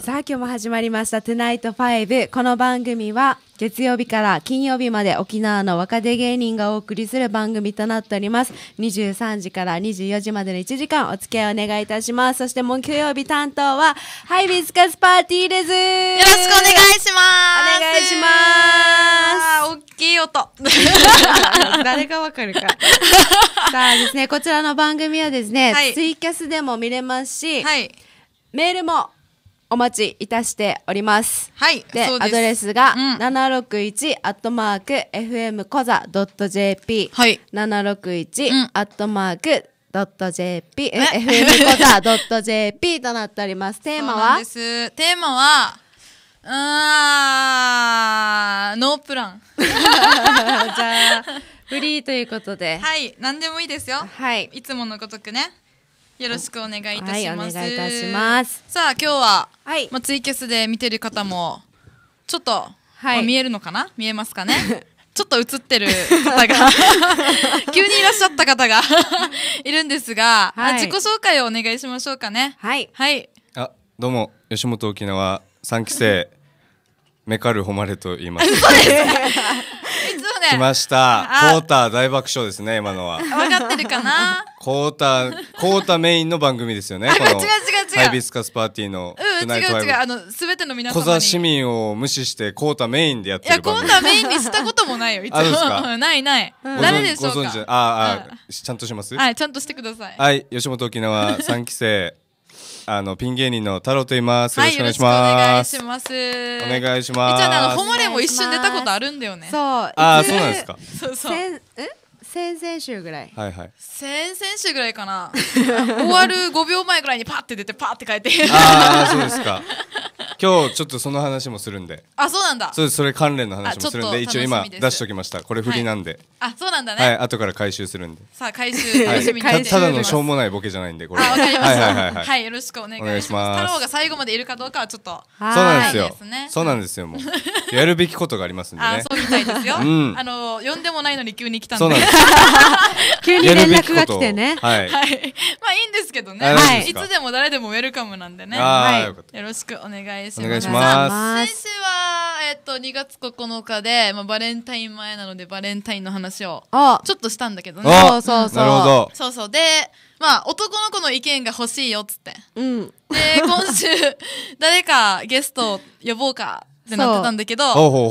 さあ今日も始まりました「トゥナイト5」この番組は月曜日から金曜日まで沖縄の若手芸人がお送りする番組となっております23時から24時までの1時間お付き合いお願いいたしますそして木曜日担当はハイビスカスパーティーですよろしくお願いしますお願いします大きい音誰がわかるか さあですねこちらの番組はですね、はい、ツイキャスでも見れますし、はい、メールもお待ちいたしております。はい、でアドレスが761アットマーク FM コザドット JP、はい、761アットマークドット JP、FM コザドット JP となっております。テーマはテーマはあー、ノープラン。じゃあ、フリーということで。はい、何でもいいですよ。はい。いつものごとくね。よろしくお願いいたします。はい、お願いいたします。さあ、今日は、はい、まあ、ツイキャスで見てる方も、ちょっと、はい、見えるのかな見えますかね ちょっと映ってる 方が 急にいらっしゃった方がいるんですが、はい、自己紹介をお願いしましょうかね。はい。はい。あ、どうも、吉本沖縄3期生、メカル誉れと言います。そうです。つね。来ました。コーター大爆笑ですね、今のは。分かってるかなコーター、コーターメインの番組ですよね。この違う違う違う。ハイビスカスパーティーの。うん、違う違う。あの、すべての皆様に。小座市民を無視してコーターメインでやってる番組。いや、コーターメインにしたこともないよ、いつも。ないない。誰でしょうか。ああ、ちゃんとしますはい、ちゃんとしてください。はい、吉本沖縄3期生。あのピン芸人の太郎と言います。よろしくお願いします。はい、お願いします。お願いします。一応あのホモレも一瞬出たことあるんだよね。そう。ああ、そうなんですか。そうそう。え？先々週ぐらいはいはい先々週ぐらいかな 終わる5秒前ぐらいにパッて出てパッて変えてああそうですか今日ちょっとその話もするんであそうなんだそうですそれ関連の話もするんで一応今出しときましたこれ振りなんで、はい、あそうなんだねはい後から回収するんでさあ回収、はい、たただのしょうもないボケじゃないんでこれあわかりましたはい、はい、はい、よろしくお願いします太郎が最後までいるかどうかはちょっとそうなんですよ、ね、そうなんですよもうやるべきことがありますんでねあそうみたいですよ、うん、あの呼んでもないのに急に来たんでそうなんです 急に連絡が来てね。はい。まあいいんですけどね。はい。いつでも誰でもウェルカムなんでね。はい。よろしくお願いします。お願いします。先週は、えっと、2月9日で、まあバレンタイン前なのでバレンタインの話を、ちょっとしたんだけどね。そうそうそう。なるほど。そうそう。で、まあ男の子の意見が欲しいよっつって。うん。で、今週、誰かゲスト呼ぼうかってなってたんだけど、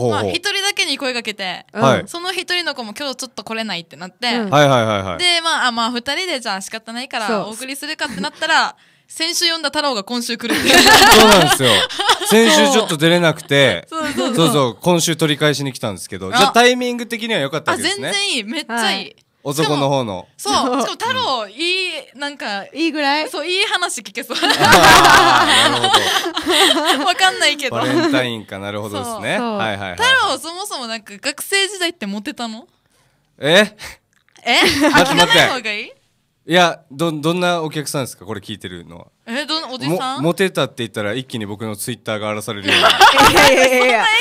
まあ、一人だけに声かけて、うん、その一人の子も今日ちょっと来れないってなって、うん、で、まあ、あまあ、二人でじゃあ仕方ないからお送りするかってなったら、先週読んだ太郎が今週来るって そうなんですよ。先週ちょっと出れなくて、そうそう今週取り返しに来たんですけど、じゃあタイミング的には良かったですね。あ、全然いい。めっちゃいい。はい男の方のそう しかも太郎、いいなんかいいぐらいそういい話聞けそう わかんないけどバレンタインかなるほどですねはいはい、はい、太郎そもそもなんか学生時代ってモテたのええ聞かない方がいいいやどどんなお客さんですかこれ聞いてるのはえどおじさんモテたって言ったら一気に僕のツイッターが荒らされるような影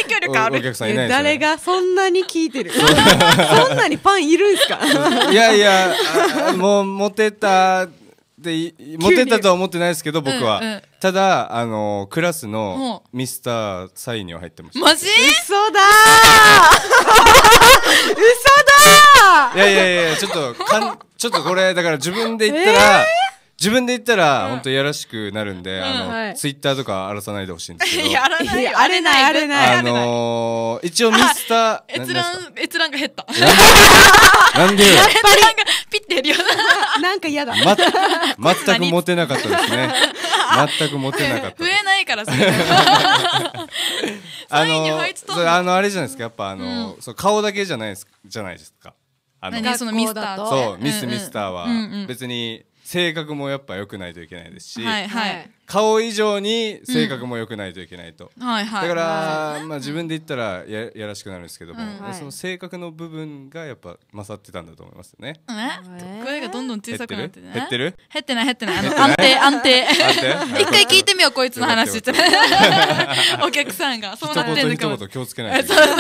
響力ある誰がそんなに聞いてるそんなにパンいるんすかいやいやもうモテたでモテたとは思ってないですけど僕は、うんうんただあのクラスのミスターサインには入ってましたマジ嘘だー 嘘いやいやいや、ちょっと、かん、ちょっとこれ、だから自分で言ったら、自分で言ったら、本当いやらしくなるんで、あの、はいツイッターとか荒らさないでほしいんですけど。やらない荒れない荒れないあのー、一応ミスター、閲覧ん閲覧が減った。なんでよ。覧がピッて減るよ。なんか嫌だ。ま、全くモテなかったですね。全くモテなかった。ないからさ あのあのあれじゃないですかやっぱあの、そう顔だけじゃないですじゃないですかあのそのミスターそうミスミスターは、別に性格もやっぱ良くないといけないですし、はいはい、顔以上に性格も良くないといけないと、うん、だから、はい、まあ、自分で言ったらややらしくなるんですけども、うん、その性格の部分がやっぱ勝ってたんだと思いますね、うん、声がどんどん小さくなってね減ってる減ってない減ってない安定安定 一回聞いてみようこいつの話 お客さんがそうなってんのかも一言気をつけないといけないツキ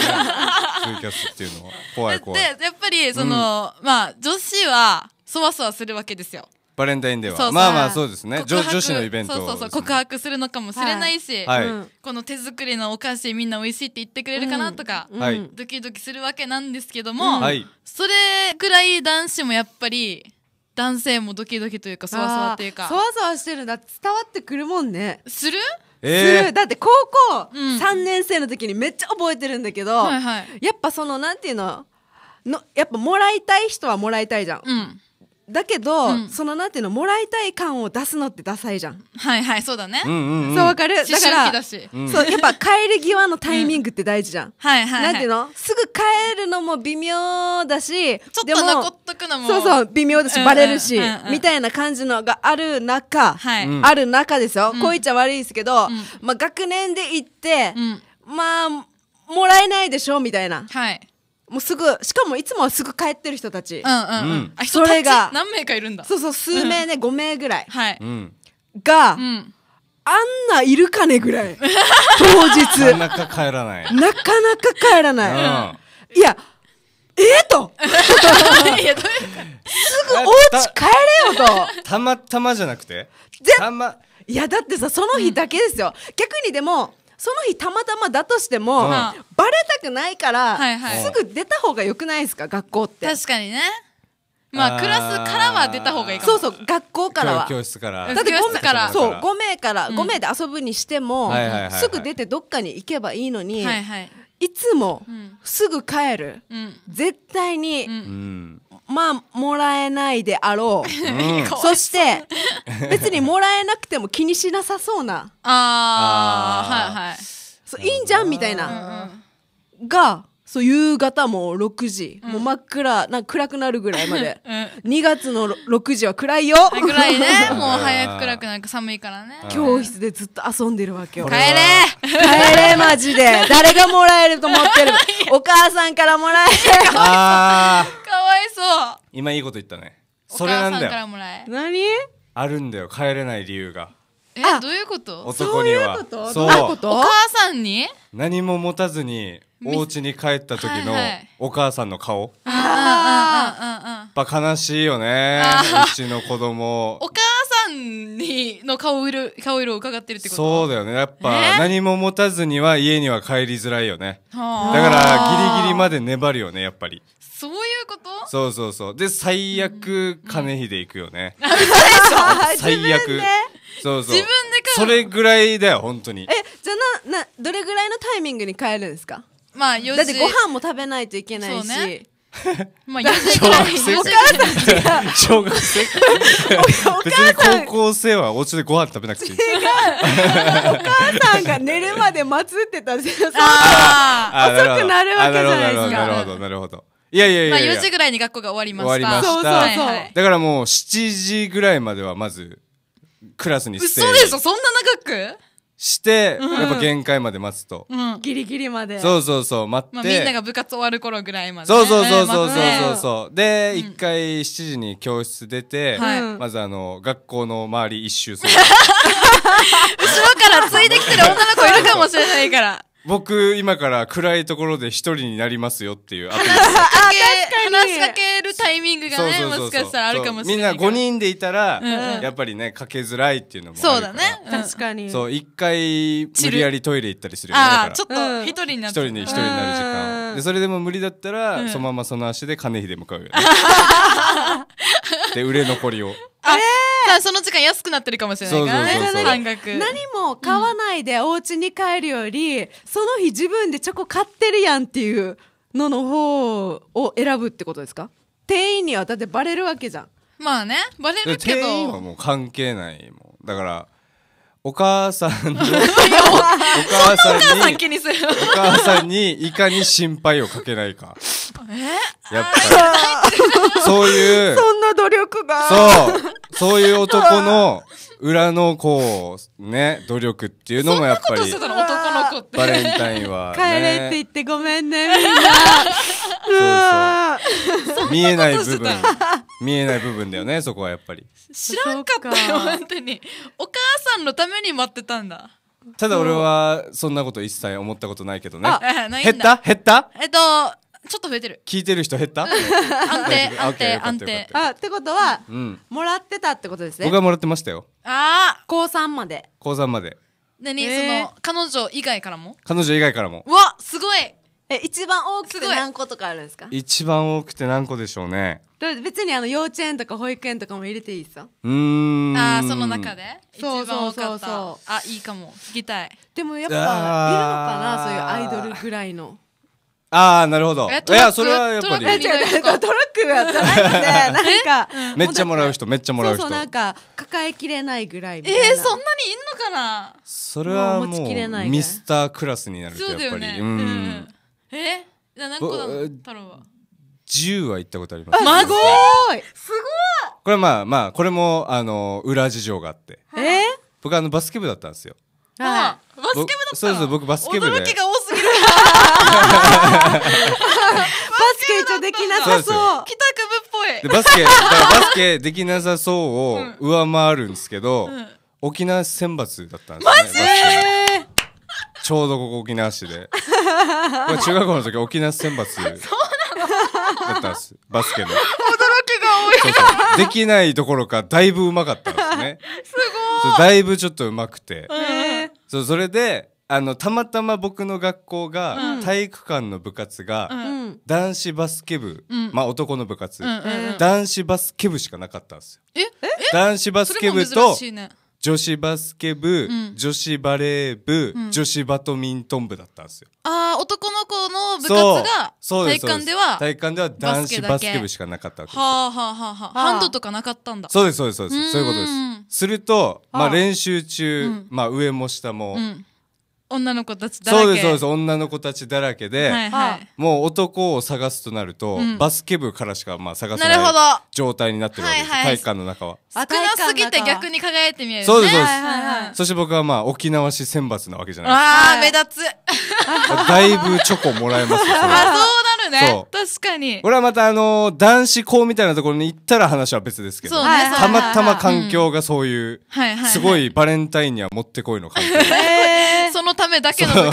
ャスっていうのは怖い怖いでやっぱりその、まあ女子はそわそわするわけですよバレンタインデはまあまあそうですね女子のイベント、ね、そうそうそう告白するのかもしれないし、はいこの手作りのお菓子みんな美味しいって言ってくれるかなとか、うん、ドキドキするわけなんですけども、それくらい男子もやっぱり男性もドキドキというかそわそわっていうかそわそわしてるんだ伝わってくるもんねするえー、だって高校3年生の時にめっちゃ覚えてるんだけど、うんはいはい、やっぱそのなんていうののやっぱもらいたい人はもらいたいじゃん、うんだけど、うんそのなんていうのもらいたい感を出すのってダサいじゃん、はいはいそうだね、うんうんうんそうわかるだからだし、うんそうやっぱ帰り際のタイミングって大事じゃん、はいはい、はなんていうのすぐ帰るのも微妙だしちょっでとも残っとくのもそうそう微妙だし、バレるし、うんうんうんみたいな感じのがある中、はいある中ですよ、こいっちゃ悪いですけど、まあ、学年で行って、うんまあもらえないでしょみたいなはいもうすぐしかもいつもはすぐ帰ってる人たち、それが何名かいるんだそうそう数名ね、5名ぐらいはい、が、あんないるかねぐらい 当日なかなか帰らない。なかなか帰らない、いやええと すぐお家帰れよとたまたまじゃなくていやだってさその日だけですよ、逆にでもその日たまたまだとしても、うん、バレたくないから、はいはい、すぐ出た方がよくないですか学校って確かにねまあ、クラスからは出た方がいいかもそうそう、学校からは。教室から。だって5名から、そう、5名から、5名で遊ぶにしても、すぐ出てどっかに行けばいいのに、いつも、すぐ帰る。絶対に、まあもらえないであろう、うん、そして別にもらえなくても気にしなさそうなああはいはいそういいんじゃんみたいな、うんうん、がそう夕方もう6時、うんもう真っ暗なんか暗くなるぐらいまで、2 月の6時は暗いよ 暗いね もう早く暗くなんか寒いからね教室でずっと遊んでるわけよ帰れ帰れマジで誰がもらえると思ってるお母さんからもらえるかわいかわいそう今いいこと言ったねそれなんお母さんからもらえ何あるんだよ帰れない理由がえどういうこと男にはそういうことどういうこお母さんに何も持たずにお家に帰った時のお母さんの顔、はいはい、やっぱ悲しいよねうちの子供お母さんにの顔色顔色を伺ってるってことそうだよねやっぱ何も持たずには家には帰りづらいよねだからギリギリまで粘るよねやっぱりそういうことそうそうそうで最悪金で行くよね、うん、最悪そうそう自分でそれぐらいだよ本当にえじゃあななどれぐらいのタイミングに帰るんですかまあ4時だってご飯も食べないといけないし、ね、まあ4時くらいにお母さん小学生別に高校生はお家でご飯食べなくていいお母さんが寝るまで待つってたじゃあ遅くなるわけじゃないですかなるほどなるほどいやいやいやいや、まあ、4時ぐらいに学校が終わりました終わりましたそうそうそう、だからもう7時ぐらいまではまずクラスにステ嘘でしょそんな長くして、うん、やっぱ限界まで待つと、うん、ギリギリまでそうそうそう待って、まあ、みんなが部活終わる頃ぐらいまで、ね、そうそうそうそうそうそうで一、うん、回7時に教室出て、はい、まずあの学校の周り一周する後ろからついてきてる女の子いるかもしれないから僕今から暗いところで一人になりますよっていうアピール 話しかけるタイミングがねもしかしたらあるかもしれないみんな5人でいたら、うん、やっぱりねかけづらいっていうのもそうだね、確かにそう一回無理やりトイレ行ったりするよねあちょっと一人になる一人に一人になる時間でそれでも無理だったら、うん、そのままその足で金秀向かうよね で売れ残りをあ、えーらその時間安くなってるかもしれないからね半額何も買わないでお家に帰るより、うん、その日自分でチョコ買ってるやんっていうのの方を選ぶってことですか店員にはだってバレるわけじゃんまあねバレるけど店員はもう関係ないもんだからお母さんに お母さんに気にするお母さんにいかに心配をかけないかえやっぱりそういうそんな努力がそうそういう男の裏のこうね努力っていうのもやっぱり男の子ってバレンタインは、帰れって言ってごめんねみんな見えない部分見えない部分だよねそこはやっぱり知らんかったよ本当にお母さんのために待ってたんだただ俺はそんなこと一切思ったことないけどね減った減ったえっとちょっと増えてる。聞いてる人減った安定、安定、安定。あ、ってことは、うん、もらってたってことですね。僕はもらってましたよ。ああ高三まで。高三まで。何、えー、その、彼女以外からも彼女以外からも。わすごいえ、一番多くて何個とかあるんですか一番多くて何個でしょうね。別にあの幼稚園とか保育園とかも入れていいっすよ。うん。ああ、その中でそうそうそうそう。あ、いいかも。聞きたい。でもやっぱ、いるのかなそういうアイドルぐらいの。ああなるほどいやそれはやっぱりトラックはじゃないのでなんかめっちゃもらう人めっちゃもらう人そうそうなんか抱えきれないぐらいみえー、そんなにいんのかなそれはもうミスタークラスになるとやっぱりう、ねうん、んえじゃ何個なの太は10は行ったことありますまごいすごいこれまあまあこれもあの裏事情があってえー、僕あのバスケ部だったんですよはいバスケ部だったそうそう僕バスケ部で驚きが多バスケ一応できなさそう。北区部っぽい。バスケ、バスケできなさそうを上回るんですけど、沖縄選抜だったんですね。マジちょうどここ沖縄市で。中学校の時沖縄選抜。だったんです。バスケの。驚きが多いできないどころか、だいぶうまかったんですね。すごい。だいぶちょっとうまくて。そう、それで、あのたまたま僕の学校が、うん、体育館の部活が、うん、男子バスケ部、うん、まあ男の部活、男子バスケ部しかなかったんですよ。ええ男子バスケ部と、女子バスケ部、女子バレー部、女子バドミントン部だったんですよ。ああ男の子の部活が体育館では体育館では男子バスケ部しかなかったわけですはあはあはあはあ、ハンドとかなかったんだ。そうですそうですそうですそういうことです。するとまあ練習中、まあ上も下も。うん女の子たちだらけそうですそうです女の子たちだらけで、はいはいもう男を探すとなると、うんバスケ部からしかまあ探せない状態になってるわけです、はいはい体育館の中は少なすぎて逆に輝いて見えるそうですそうですはいはいはいそして僕はまあ沖縄市選抜なわけじゃないああ、はい目立つ だいぶチョコもらえますよそあそうなるねそう確かにこれはまたあのー男子校みたいなところに行ったら話は別ですけど、そうね、たまたま環境がそういう、はいはいすごいバレンタインにはもってこいの環境、えそのためだけの 環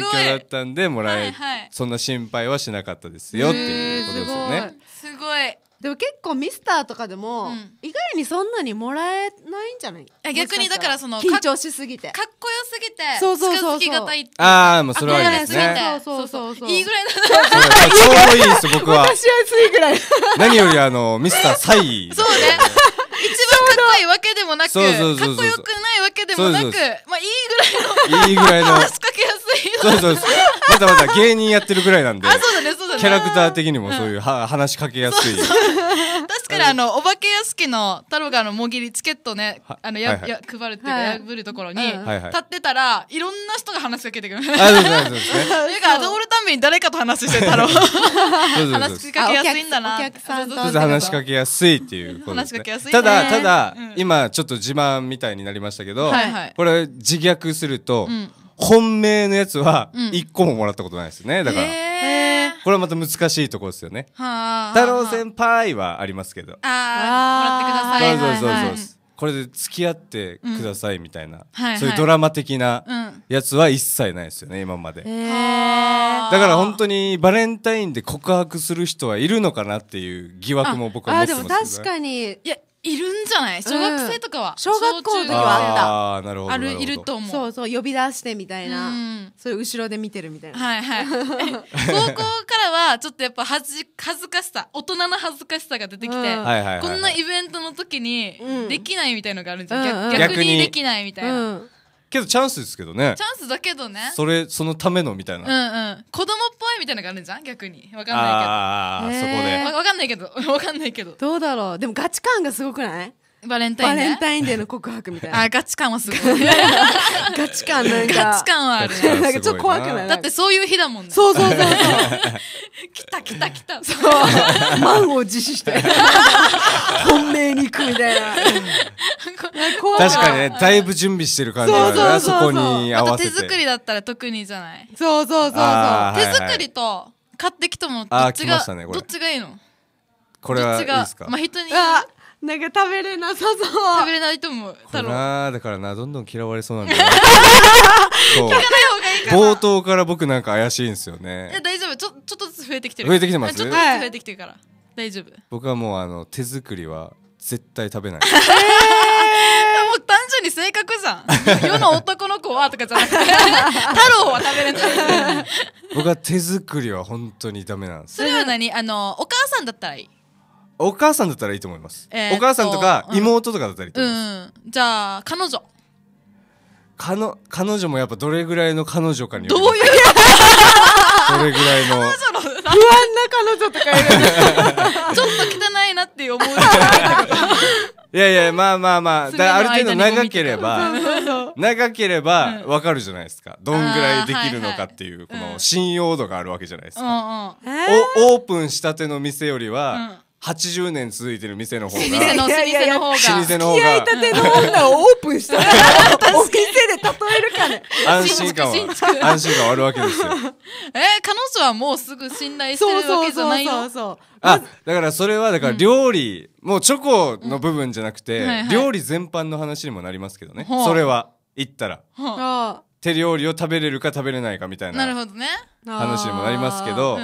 境だったんでもらえ、はいはい、そんな心配はしなかったですよっていうことですよね。すごいでも結構ミスターとかでも、うん、意外にそんなにもらえないんじゃない逆にだからそのか緊張しすぎてかっこよすぎてそうそうそうああもうそれはいいですねそうそうそういいぐらいだ ちょうどいいです僕は 私はついぐらい何よりあのミスターサイそうね一番かっこいいわけでもなくかっこよくないわけでもなくまあいいぐらいのいいぐらいの話しかけやすいそうそうそうまだまだ芸人やってるぐらいなんであそうだねそうだねキャラクター的にもそういうは話しかけやすい確かにあのお化け屋敷の太郎がのもぎりチケットねあのやや配るっていうか破るところに立ってたらいろんな人が話しかけてくるあそうそうですねだ から通るたんびに誰かと話して太郎話しかけやすいんだなお客さんと話しかけやすいっていう話しかけやすい。だただ、今ちょっと自慢みたいになりましたけど、はいはい、これ自虐すると、うん、本命のやつは一個ももらったことないですねだから、これはまた難しいところですよね太郎先輩はありますけどああもらってくださいそうそうそうそう、これで付き合ってくださいみたいな、うんはいはい、そういうドラマ的なやつは一切ないですよね、今まで、だから本当にバレンタインで告白する人はいるのかなっていう疑惑も僕は持ってますけど、ね、あでも確かにいやいるんじゃない小学生とかは、うん、小学校の時はあったあなるほどあるいると思うそうそう呼び出してみたいな、うん、そういう後ろで見てるみたいなはいはい 高校からはちょっとやっぱ恥ず恥ずかしさ大人の恥ずかしさが出てきて、うん、こんなイベントの時にできないみたいのがあるんじゃ、うん、逆にできないみたいな、けどチャンスですけどねチャンスだけどねそれそのためのみたいなうんうん子供っぽいみたいなのがあるじゃん逆にわかんないけどああそこでわわかんないけど わかんないけどどうだろうでもガチ感がすごくないバレンタインバデレンータインデーの告白みたいな。あガチ感はすごい ガチ感なんか。ガチ感はあるね なんかちょっと怖くない だってそういう日だもんねそうそうそう来た来た来たそう。満を持して。本命に行くみたいな。怖い確かにね、だいぶ準備してる感じがあそうそうそうそこうに合あとわせ手作りだったら特にじゃないそうそうそうそう。手作りと買ってきたものどっちあがどっちがいいのこれどっちがまあ人になんか食べれなさそう食べれないと思うこれなだからなどんどん嫌われそうなんだよ そう冒頭から僕なんか怪しいんですよねいや大丈夫ちょちょっとずつ増えてきてる増えてきてますちょっとずつ増えてきてるから、大丈夫僕はもうあの手作りは絶対食べない、えー、単純に性格じゃん世の男の子はとかじゃなくて 太郎は食べれない僕は手作りは本当にダメなんですそれは何あのお母さんだったらいいお母さんだったらいいと思います、えーお母さんとか妹とかだったらいいと思います、うんじゃあ彼女かの彼女もやっぱどれぐらいの彼女かにどういうどれぐらいの不安な彼女とかいるね ちょっと汚いなって思ういやいやまあまあまあだある程度長ければ長ければわかるじゃないですか、どんぐらいできるのかっていうこの信用度があるわけじゃないですうか、んうんおオープンしたての店よりは、80年続いてる店の方が老舗の老舗の方が老舗の方が付き合いたての女をオープンしたお店で例えるかね 安心感は安心感あるわけですよ え彼女はもうすぐ信頼してるわけじゃないよそうそうそうそうあだからそれはだから料理、もうチョコの部分じゃなくて、料理全般の話にもなりますけどね、それは行ったら、手料理を食べれるか食べれないかみたいななるほどね話にもなりますけど、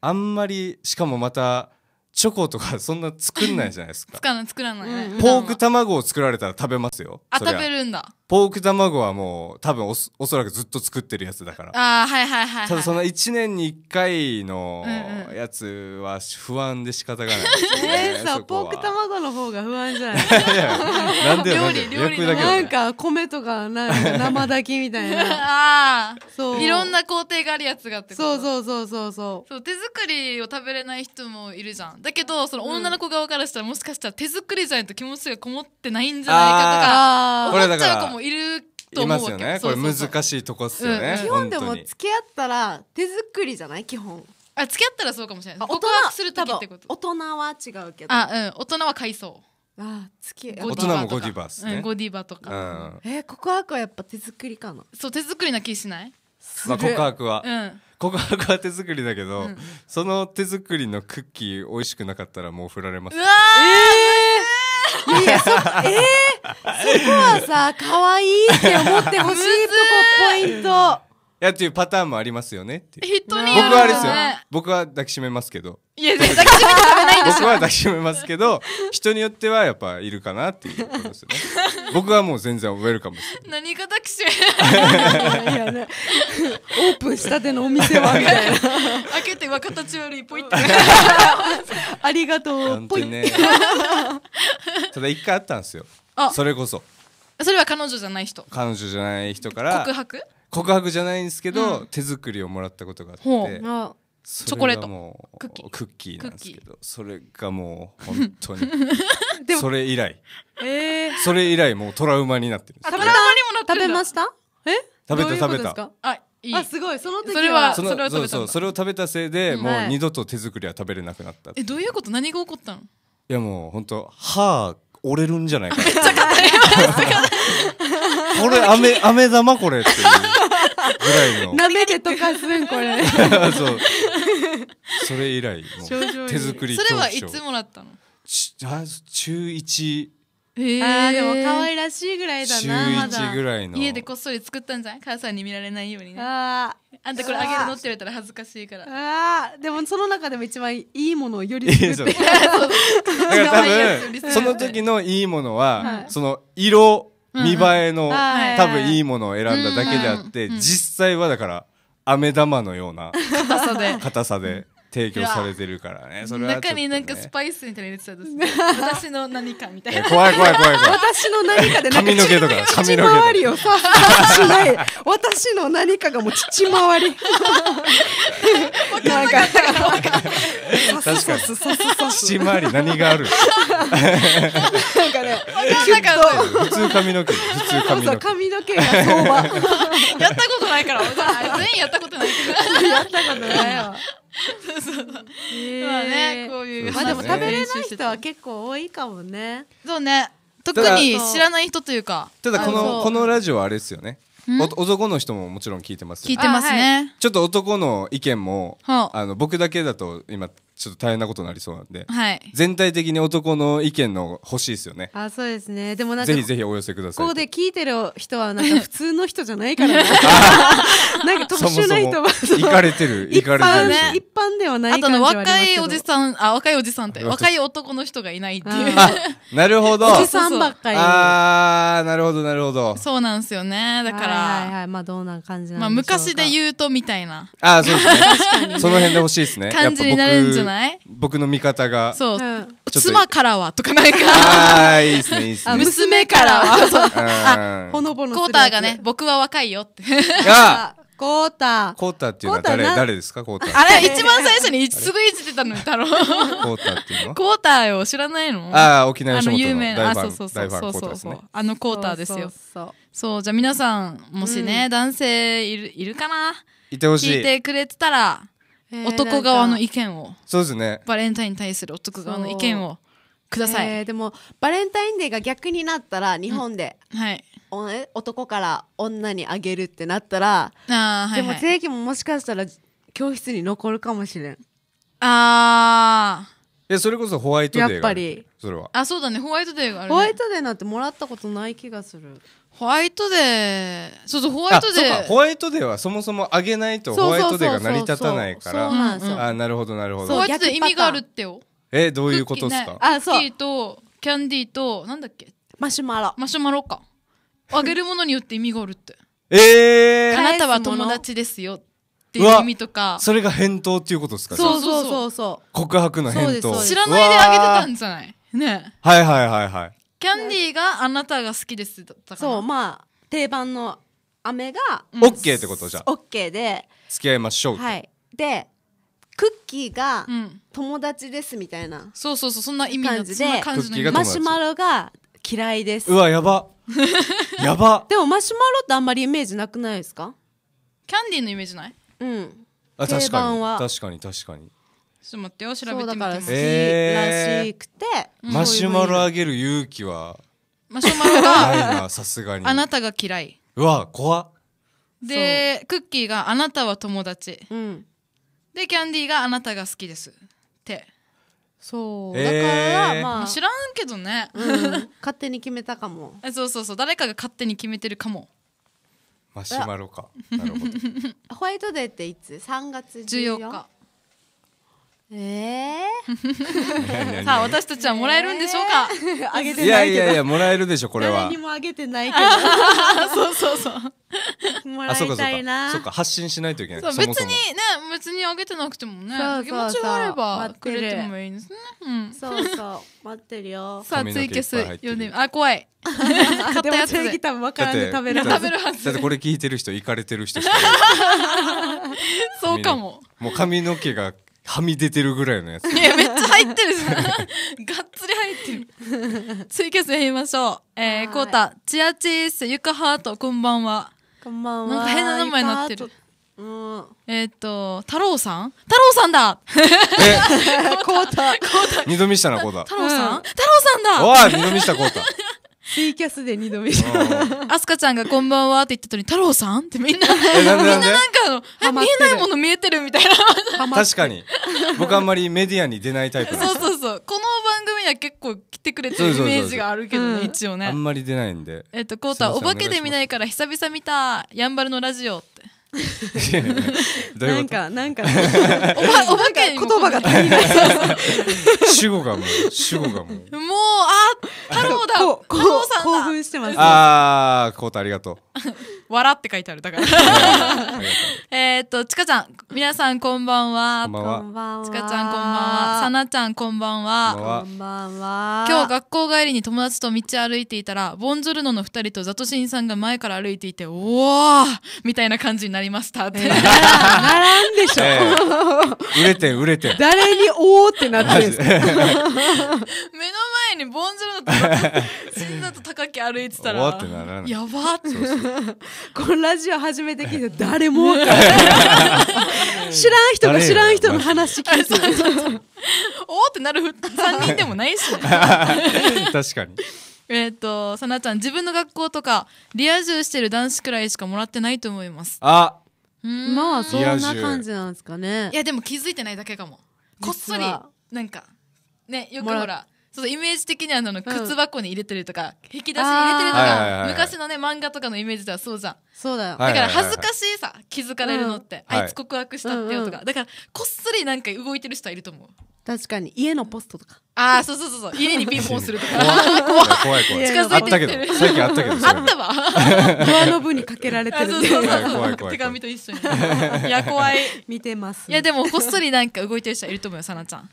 あんまりしかもまたチョコとかそんな作んないじゃないですか作らない作らない、ねポーク卵を作られたら食べますよあ食べるんだポーク卵はもう多分おおそらくずっと作ってるやつだからああ、はい、はいはいはい、ただその1年に1回のやつは不安で仕方がない、ね、うんうん、えー、さポーク卵の方が不安じゃないいやなんで料理料理だけなんか米とかなんか生炊きみたいな ああそういろんな工程があるやつがってそうそうそうそうそうそう手作りを食べれない人もいるじゃんだけどその女の子側からしたらもしかしたら手作りじゃないと気持ちがこもってないんじゃないかとか思っちゃう子もいるいますよねこれ難しいとこっすよね、基本でも付き合ったら手作りじゃない基本あ付き合ったらそうかもしれない告白する時ってこと大人は違うけどあうん大人は回想あ付き合大人もゴディバっすね、ゴディバとか、え告白はやっぱ手作りかなそう手作りな気しないまあ告白は、うん告白は手作りだけど、うんその手作りのクッキー美味しくなかったらもう振られますわーえやいやそえー、そこはさ可愛いって思ってほしいとこポイントやっていうパターンもありますよねっていう人僕はあれですよ僕は抱きしめますけどいや抱きしめないで僕は抱きしめますけど人によってはやっぱいるかなっていうことですよね 僕はもう全然ウェルカムです何が抱きしめいやねオープンしたてのお店はみたいな 開けて悪いポイって ありがとうポイねただ一回あったんですよそれこそそれは彼女じゃない人彼女じゃない人から告白告白じゃないんですけど、うん手作りをもらったことがあってチョコレートもククッキーなんですけどそれがもう本当に それ以来えー、それ以来もうトラウマになってるんでトラウマにもなって食るべました食べた食べたあいいあすごいその時はそれはそのそれを食べたそうそうそれを食べたせいで、もう二度と手作りは食べれなくなったえどういうこと何が起こったのいやもう本当歯折れるんじゃないかな これ、あめ、あめざまこれっていうぐらいの。なめで溶かすん、これ。そう。それ以来、もう手作りそれはいつもらったのあ中1。えー、ああ、でも可愛らしいぐらいだな中1ぐらいの家でこっそり作ったんじゃん母さんに見られないようにねああんたこれあげるのって言われたら恥ずかしいからああでもその中でも一番いいものをより作って だから多分その時のいいものは、はい、その色見栄えの、多分いいものを選んだだけであって、実際はだから飴玉のような 硬さで提供されてるからねそれは、ね、中になんかスパイスみたいな入れてたとして私の何かみたいな怖い怖い怖い怖い 私の何かでなか髪の毛とか髪の毛りをさ しない私の何かがもう父回りなんか確かに父回り何があるなんかねか普通髪の毛普通髪の毛そそうう髪の毛が相場 やったことないから全員やったことないやったことないよ そうそうまあねこういうまあでも食べれない人は結構多いかもねそうね特に知らない人というかただこのこのラジオはあれですよね男の人ももちろん聞いてます聞いてますね、ちょっと男の意見もあの僕だけだと今ちょっと大変なことになりそうなんで、はい、全体的に男の意見の欲しいですよねあそうですねでもなんかぜひぜひお寄せくださいここで聞いてる人はなんか普通の人じゃないからね なんか特殊な人は行かれてる行かれてる、ね、一般ではない感じはあ若いおじさんあ若いおじさんって若い男の人がいないっていう なるほどおじさんばっかりああなるほどなるほどそうなんですよねだからはいはいまあどうな感じまあ昔で言うとみたいなあそうですねその辺で欲しいですね感じになるんじゃない僕の味方がそう、妻からはとかないかあいいですねいいすね娘からはあほのぼのコーターがね僕は若いよってあコータコータっていうのは誰誰ですかコータあれ一番最初にすぐいじってたのに太郎 コータっていうのコータよ知らないのああ沖縄の有名なそうそうそうそうそうあのコータですよそうじゃあ皆さんもしね、男性いるいるかな聞いてくれてたら男側の意見をそうですねバレンタインに対する男側の意見をください、でもバレンタインデーが逆になったら日本で、うん、はい男から女にあげるってなったらあ、はいはい、でも定期ももしかしたら教室に残るかもしれんああいやそれこそホワイトデーがあるやっぱりそれはあそうだねホワイトデーがある、ね、ホワイトデーなんてもらったことない気がするホワイトデーそうそうホワイトデーホワイトデーはそもそもあげないとホワイトデーが成り立たないからあなるほどなるほどホワイトデー意味があるってよえどういうことですかあそうキーとキャンディーとなんだっけマシュマロマシュマロかあげるものによって意味があるってえ えー、あなたは友達ですよっていう意味とかそれが返答っていうことですかそうそうそうそう告白の返答知らないであげてたんじゃないねはいはいはいはいキャンディーがあなたが好きですだったかなそうまあ定番の飴がオッケーってことじゃオッケーで付き合いましょうはいでクッキーが友達ですみたいなそうそうそうそんな意味の感でそんな感じの意味マシュマロが嫌いですうわやば やばでもマシュマロってあんまりイメージなくないですかキャンディーのイメージないうん確かに確かに確かにちょっと待ってよ調べてみてそから好きらえーしくて、マシュマロあげる勇気はマシュマロがさすがにあなたが嫌いうわ怖っでクッキーがあなたは友達うんでキャンディーがあなたが好きですって、そう、だからまあ、知らんけどね、うん、勝手に決めたかも えそうそうそう誰かが勝手に決めてるかもマシュマロかなるほど ホワイトデーっていつ3月14 14日ええさあ私たちはもらえるんでしょうか、えー、あげてないけどいやいやいやもらえるでしょこれは誰にもあげてないけど そうそうそうもらいたいなそうか発信しないといけない別にね別にあげてなくてもねそう気持ちがあればくれてもいいですね、うん、そうそう待ってるよ さあツイキャス読んであ怖い 買ったやつで多分分からんで食べる食べるはずだってこれ聞いてる人行かれてる人そうかももう髪の毛がはみ出てるぐらいのやつ。いや、めっちゃ入ってるじゃん。がっつり入ってる。ツイキャス言いましょう。えー、こうた、チアチース、ゆかハート、こんばんは。こんばんは。なんか変な名前になってる。うん、えっ、ー、と、太郎さん太郎さんだえ、こうた。こうた。二度見したな、こうた。太郎さん、うん、太郎さんだおい、二度見した、こうた。ツイキャスで二度見した。あすかちゃんがこんばんはって言った時に、太郎さんってみんな、みんななんかの、見えないもの見えてるみたいな。確かに。僕あんまりメディアに出ないタイプそうそうそう。この番組には結構来てくれてるイメージがあるけどね、一応ね。あんまり出ないんで。えっと、コータ、お化けで見ないから久々見た、やんばるのラジオって。なんかなんかおばおばけ言葉がない主語がもう主語がもうもうあ太郎だ太郎さん興奮してますああコータありがとう 笑って書いてあるだから えっとちかちゃん皆さんこんばんはこんばんはちかちゃんこんばんはさなちゃんこんばんはこんばんは今日学校帰りに友達と道歩いていたらボンジョルノの二人とザトシンさんが前から歩いていておおみたいな感じになりりましたって。ならんでしょ。ええ、売れて売れて誰におおってなってるんですか 目の前にボンズロの死んだと高木歩いてたら。ってならない。やばって。このラジオ初めて聞いて 誰も 知らん人が知らん人の話聞いておおってなる3人でもないし、ね。確かに。えっと、さなちゃん、自分の学校とか、リア充してる男子くらいしかもらってないと思います。あうんまあそんな感じなんですかねいや、でも気づいてないだけかも。こっそりなんか、ね、よくほら、そうイメージ的にはあの、靴箱に入れてるとか、引き出しに入れてるとか、昔のね、漫画とかのイメージではそうじゃん。そうだよ、だから恥ずかしいさ、気づかれるのって。あいつ告白したってよとか。だから、こっそりなんか動いてる人はいると思う。確かに家のポストとかああそうそうそうそう 家にピンポンするとか怖い怖い怖い 近づいてきてる最近あったけどあったわ ドアノブにかけられてるそうそうそう手紙と一緒にいや怖い見てますいやでもこっそりなんか動いてる人いると思うよさなちゃん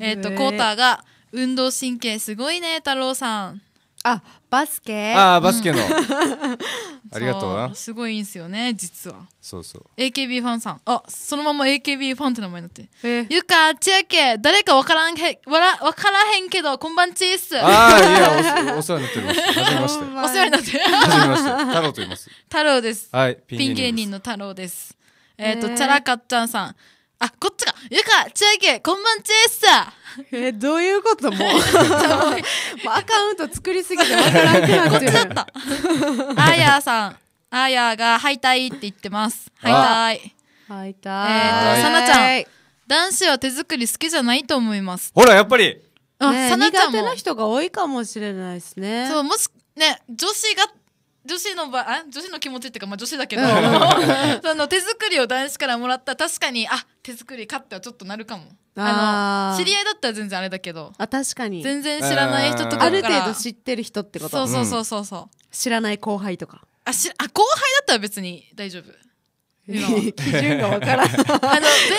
えっ、ー、と、えー、コーターが運動神経すごいね太郎さんあバスケああバスケの、ありがとうなすごいいいんすよね実はそうそう AKB ファンさんあそのまま AKB ファンって名前になってえーゆかちやけ誰か分からんへわら分からへんけどこんばんちっすああいやお お世話になっておりますはじめまして お世話になってはじめまして太郎と言います太郎ですはいピン芸人の太郎ですえっ、と、えーチャラカッちゃんさんあ、こっちか。ゆか、ちあけ、こんばんちえっさ。え、どういうこともう。アカウント作りすぎてわからなくなっちゃった。あやさん。あやが、はいたいって言ってます。はいたい。えっ、ー、と、さなちゃん。男子は手作り好きじゃないと思います。ほら、やっぱり。あ、さなちゃん苦手な人が多いかもしれないですね。そう、もし、ね、女子が、女子のばあ女子の気持ちっていうか、まあ、女子だけど その手作りを男子からもらった確かにあ手作りかってはちょっとなるかもあの知り合いだったら全然あれだけどあ確かに全然知らない人とかある程度知ってる人ってことそうそうそうそうそう、うん、知らない後輩とかあしあ後輩だったら別に大丈夫 基準がわからんあの全然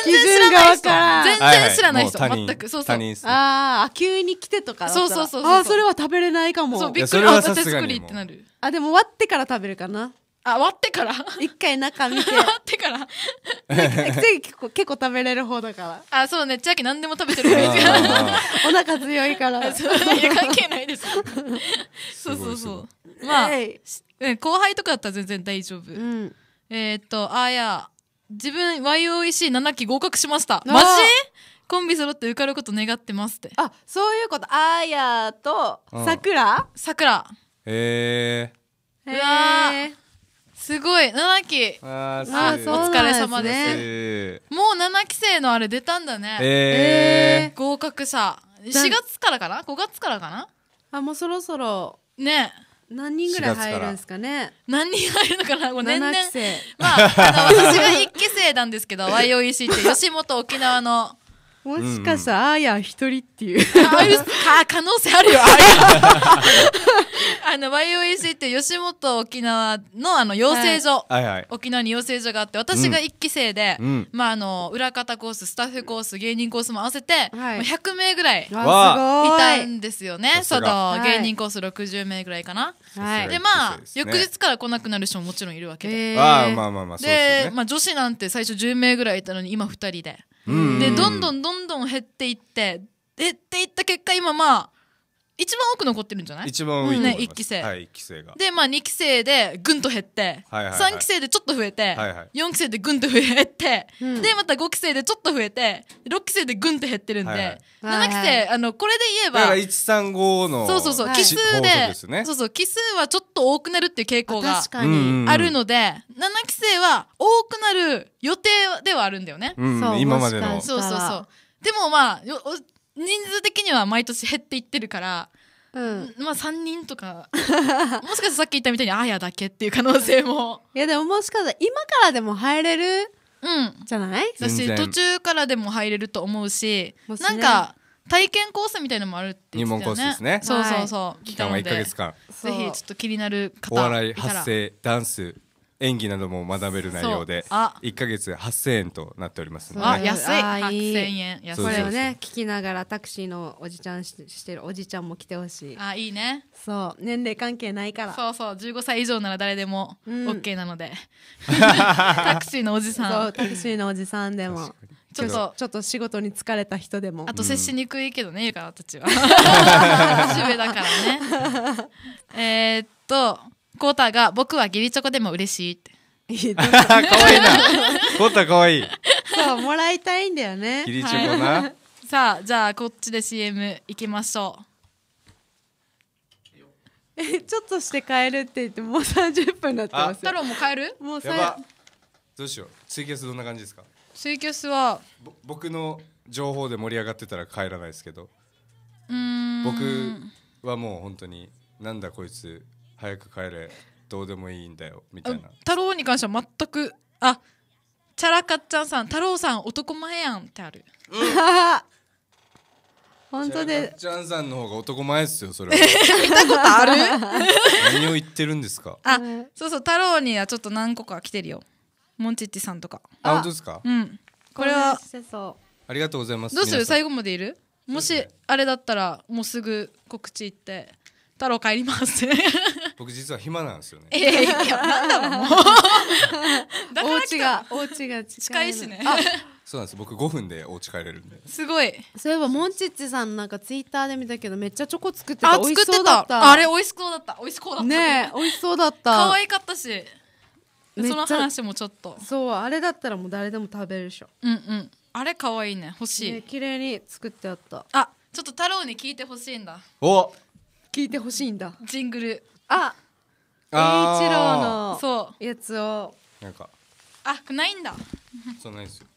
知らない人全然知らない人、全くそうそうああ急に来てとかそうそうそうあそれは食べれないかもそうびっくりあ手作りってなるあでも割ってから食べるかなあ割ってから一回中見て 割ってから結構結構食べれる方だからあそうね千秋何でも食べてるイメージがお腹強いからそういや関係ないですそうそうそうまあ、後輩とかだったら全然大丈夫、うんえー、っと、あーや、自分 YOEC7 期合格しました。マジコンビ揃って受かること願ってますって。あ、そういうこと。あーやと、さくらさくら。へえー。うわー。すごい7期ああ、いお疲れ様です、もう7期生のあれ出たんだねえー、合格者4月からかな5月からかなあもうそろそろね何人ぐらい入るんですかね何人入るのかなもう年々まああの私が一期生なんですけど YOEC って吉本沖縄のもしかしたらあーや一人っていう、ああ可能性あるよああや。あの YOEC って吉本沖縄のあの養成所、はいはい沖縄に養成所があって私が1期生で、まあ、あの裏方コーススタッフコース芸人コースも合わせて、100名ぐらいいたんですよねその芸人コース60名ぐらいかな、はいでまあ翌日から来なくなる人ももちろんいるわけで、えあまあまあまあそうですまあ、女子なんて最初10名ぐらいいたのに今2人ででどんどんどんどん減っていって減っていった結果今まあ一番多く残ってるんじゃない一番多いね、1期生、はい、1期生がでまあ2期生でぐんと減って、は3期生でちょっと増えて、は4期生でぐんと増えて、でまた5期生でちょっと増えて6期生でぐんと減ってるんで、は7期生あのこれで言えばだから135のそうそうそう、奇数で、そうそう奇数はちょっと多くなるっていう傾向があるので7期生は多くなる予定ではあるんだよね、今までのそうそうそうでもまあ、人数的には毎年減っていってるから、うん、まあ3人とか もしかしてさっき言ったみたいにあやだけっていう可能性も いやでももしかしたら今からでも入れるうんじゃないだし途中からでも入れると思うししねなんか体験コースみたいのもあるって言ってたよ入門コースですねそうそうそう、期間は1か月間ぜひちょっと気になる方お笑い発声ダンス演技なども学べる内容で1か月8000円となっておりますので、ね、安い8000円安いこれをね聞きながらタクシーのおじちゃんししてるおじちゃんも来てほしいあいいねそう年齢関係ないからそうそう15歳以上なら誰でも OK なので、うん、タクシーのおじさんそうタクシーのおじさんでもちょっとちょっと仕事に疲れた人でもあと接しにくいけどね、うん、ゆかたちは年上だからね えっとコータが僕は義理チョコでも嬉しいって。かわいいな。コータ可愛いい。そう、もらいたいんだよね。義理チョコな。はい、さあ、じゃあこっちで CM 行きましょう。え、ちょっとして帰るって言ってもう三十分になってます太郎も帰るもうやばどうしようツイキャスどんな感じですかツイキャスは僕の情報で盛り上がってたら帰らないですけどうん。僕はもう本当になんだこいつ早く帰れどうでもいいんだよみたいな太郎に関しては全くあチャラカッチャンさん太郎さん男前やんってある、うん、本当でチャンさんの方が男前っすよそれは 見たことある 何を言ってるんですかあそうそう太郎にはちょっと何個か来てるよモンチッチさんとかあ本当ですかうんこれはありがとうございますどうする最後までいるもしあれだったらもうすぐ告知行って太郎帰ります 僕実は暇なんですよねえー、いやなんだろう だから来お家が近いしねそうなんです僕5分でお家帰れるんですごいそういえばモンチッチさんなんかツイッターで見たけどめっちゃチョコ作ってたあ美味しそうだったあれ美味しそうだった美味しそうだったね 美味しそうだった可愛かったしその話もちょっとそうあれだったらもう誰でも食べるでしょうんうんあれ可愛いね欲しい、綺麗に作ってあったあちょっと太郎に聞いてほしいんだお聞いてほしいんだジングルああ栄一郎のそうやつをなんかうあないんだそんないですよ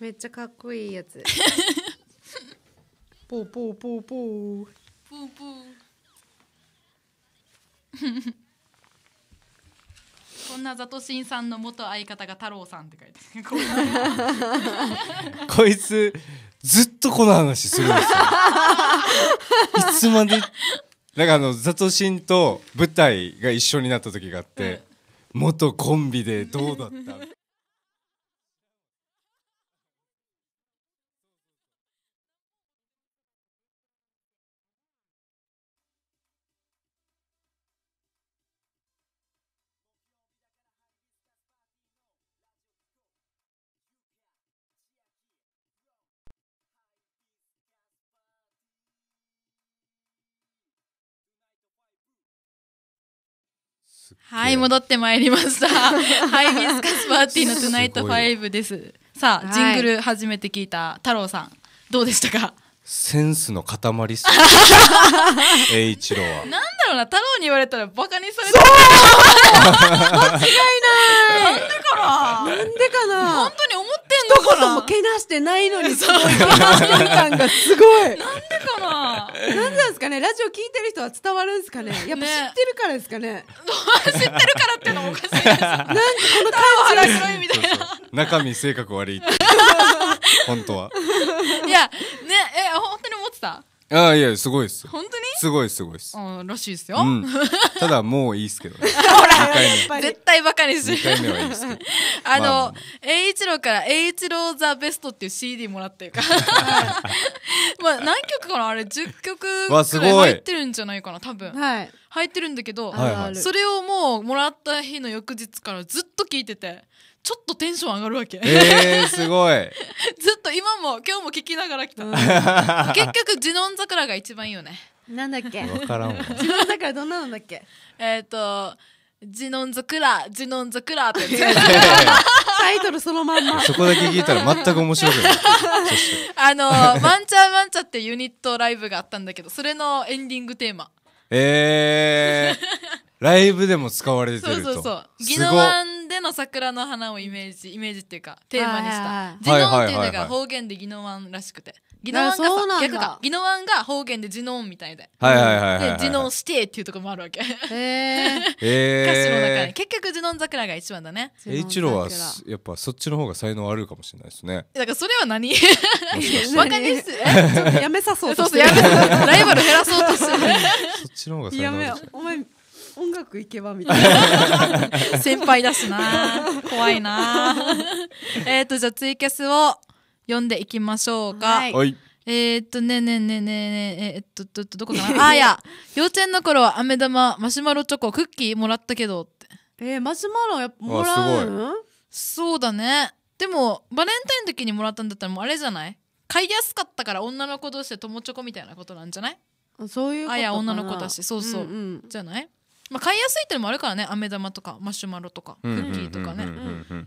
めっちゃかっこいいやつ ポーポーポーポープープーこんなザトシンさんの元相方が太郎さんって書いてこ こいつずっとこの話するんですよ。いつまで、なんかあの、ザトシンと舞台が一緒になった時があって、元コンビでどうだったはい、戻ってまいりました。ハイビスカスパーティーのトゥナイト5です。さあ、はいジングル初めて聞いた太郎さん、どうでしたかセンスの塊っすね 栄一はなんだろうな、太郎に言われたらバカにされてる。そう 間違いないなんでかななんでかな本当一言もけなしてないのにすごい感がすごいなんでかななんなんですかねラジオ聞いてる人は伝わるんですかねやっぱ知ってるからですかね 知ってるからってのもおかしいです なんかこの感じ黒いみたいな中身性格悪い 本当はいやねえ本当に思ってたああ、いや、すごいです。本当にすごいすごいです。うん、らしいですよ、うん。ただ、もういいですけどね。ほら絶対バカにする2回目はいいすけど。あの、栄一郎から栄一郎ザベストっていう CD もらってるから まあ何曲かなあれ10曲わくらい入ってるんじゃないかな多分はい入ってるんだけど、はいそれをもうもらった日の翌日からずっと聞いててちょっとテンション上がるわけ。えー、すごい。ずっと今も、今日も聞きながら来た。結局、ジノン桜が一番いいよね。なんだっけわからんジノン桜どんなのだっけえっと、ジノン桜、ジノン桜って。タイトルそのまんま。そこだけ聞いたら全く面白くない。あの、マンチャーマンチャってユニットライブがあったんだけど、それのエンディングテーマ。えー。ライブでも使われてるとそうそうそう宜野湾での桜の花をイメージイメージっていうかテーマにした「ジノン」っていうのが方言で宜野湾らしくて宜野湾が逆か宜野湾が方言で「ジノン」みたいで「はいはいはい、で「ジノンして」っていうとこもあるわけへえ 歌詞の中に結局「ジノン桜」が一番だねえ、一郎はやっぱそっちの方が才能あるかもしれないですねだからそれは何バカにすやめさそうとしてそうそうやめライバル減らそうとしてそっちの方が才能あるお前音楽行けばみたいな先輩だしな怖いなえっとじゃあツイキャスを読んでいきましょうか、はい、えっとねねねねねえっとっとどこかなあーや幼稚園の頃は飴玉マシュマロチョコクッキーもらったけどってえー、マシュマロやもらうそうだねでもバレンタインの時にもらったんだったらもうあれじゃない買いやすかったから女の子同士で友チョコみたいなことなんじゃないそういうあや女の子だしそうそう、うんうん、じゃないまあ、買いやすいってのもあるからね飴玉とかマシュマロとかクッキーとかね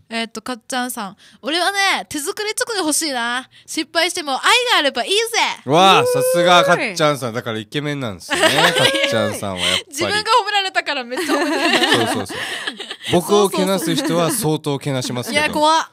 えっとかっちゃんさん俺はね手作りチョコが欲しいな失敗しても愛があればいいぜわあさすがかっちゃんさんだからイケメンなんですよね かっちゃんさんはやっぱり自分が褒められたからめっちゃ褒めそうそうそう僕をけなす人は相当けなしますけどいや怖っ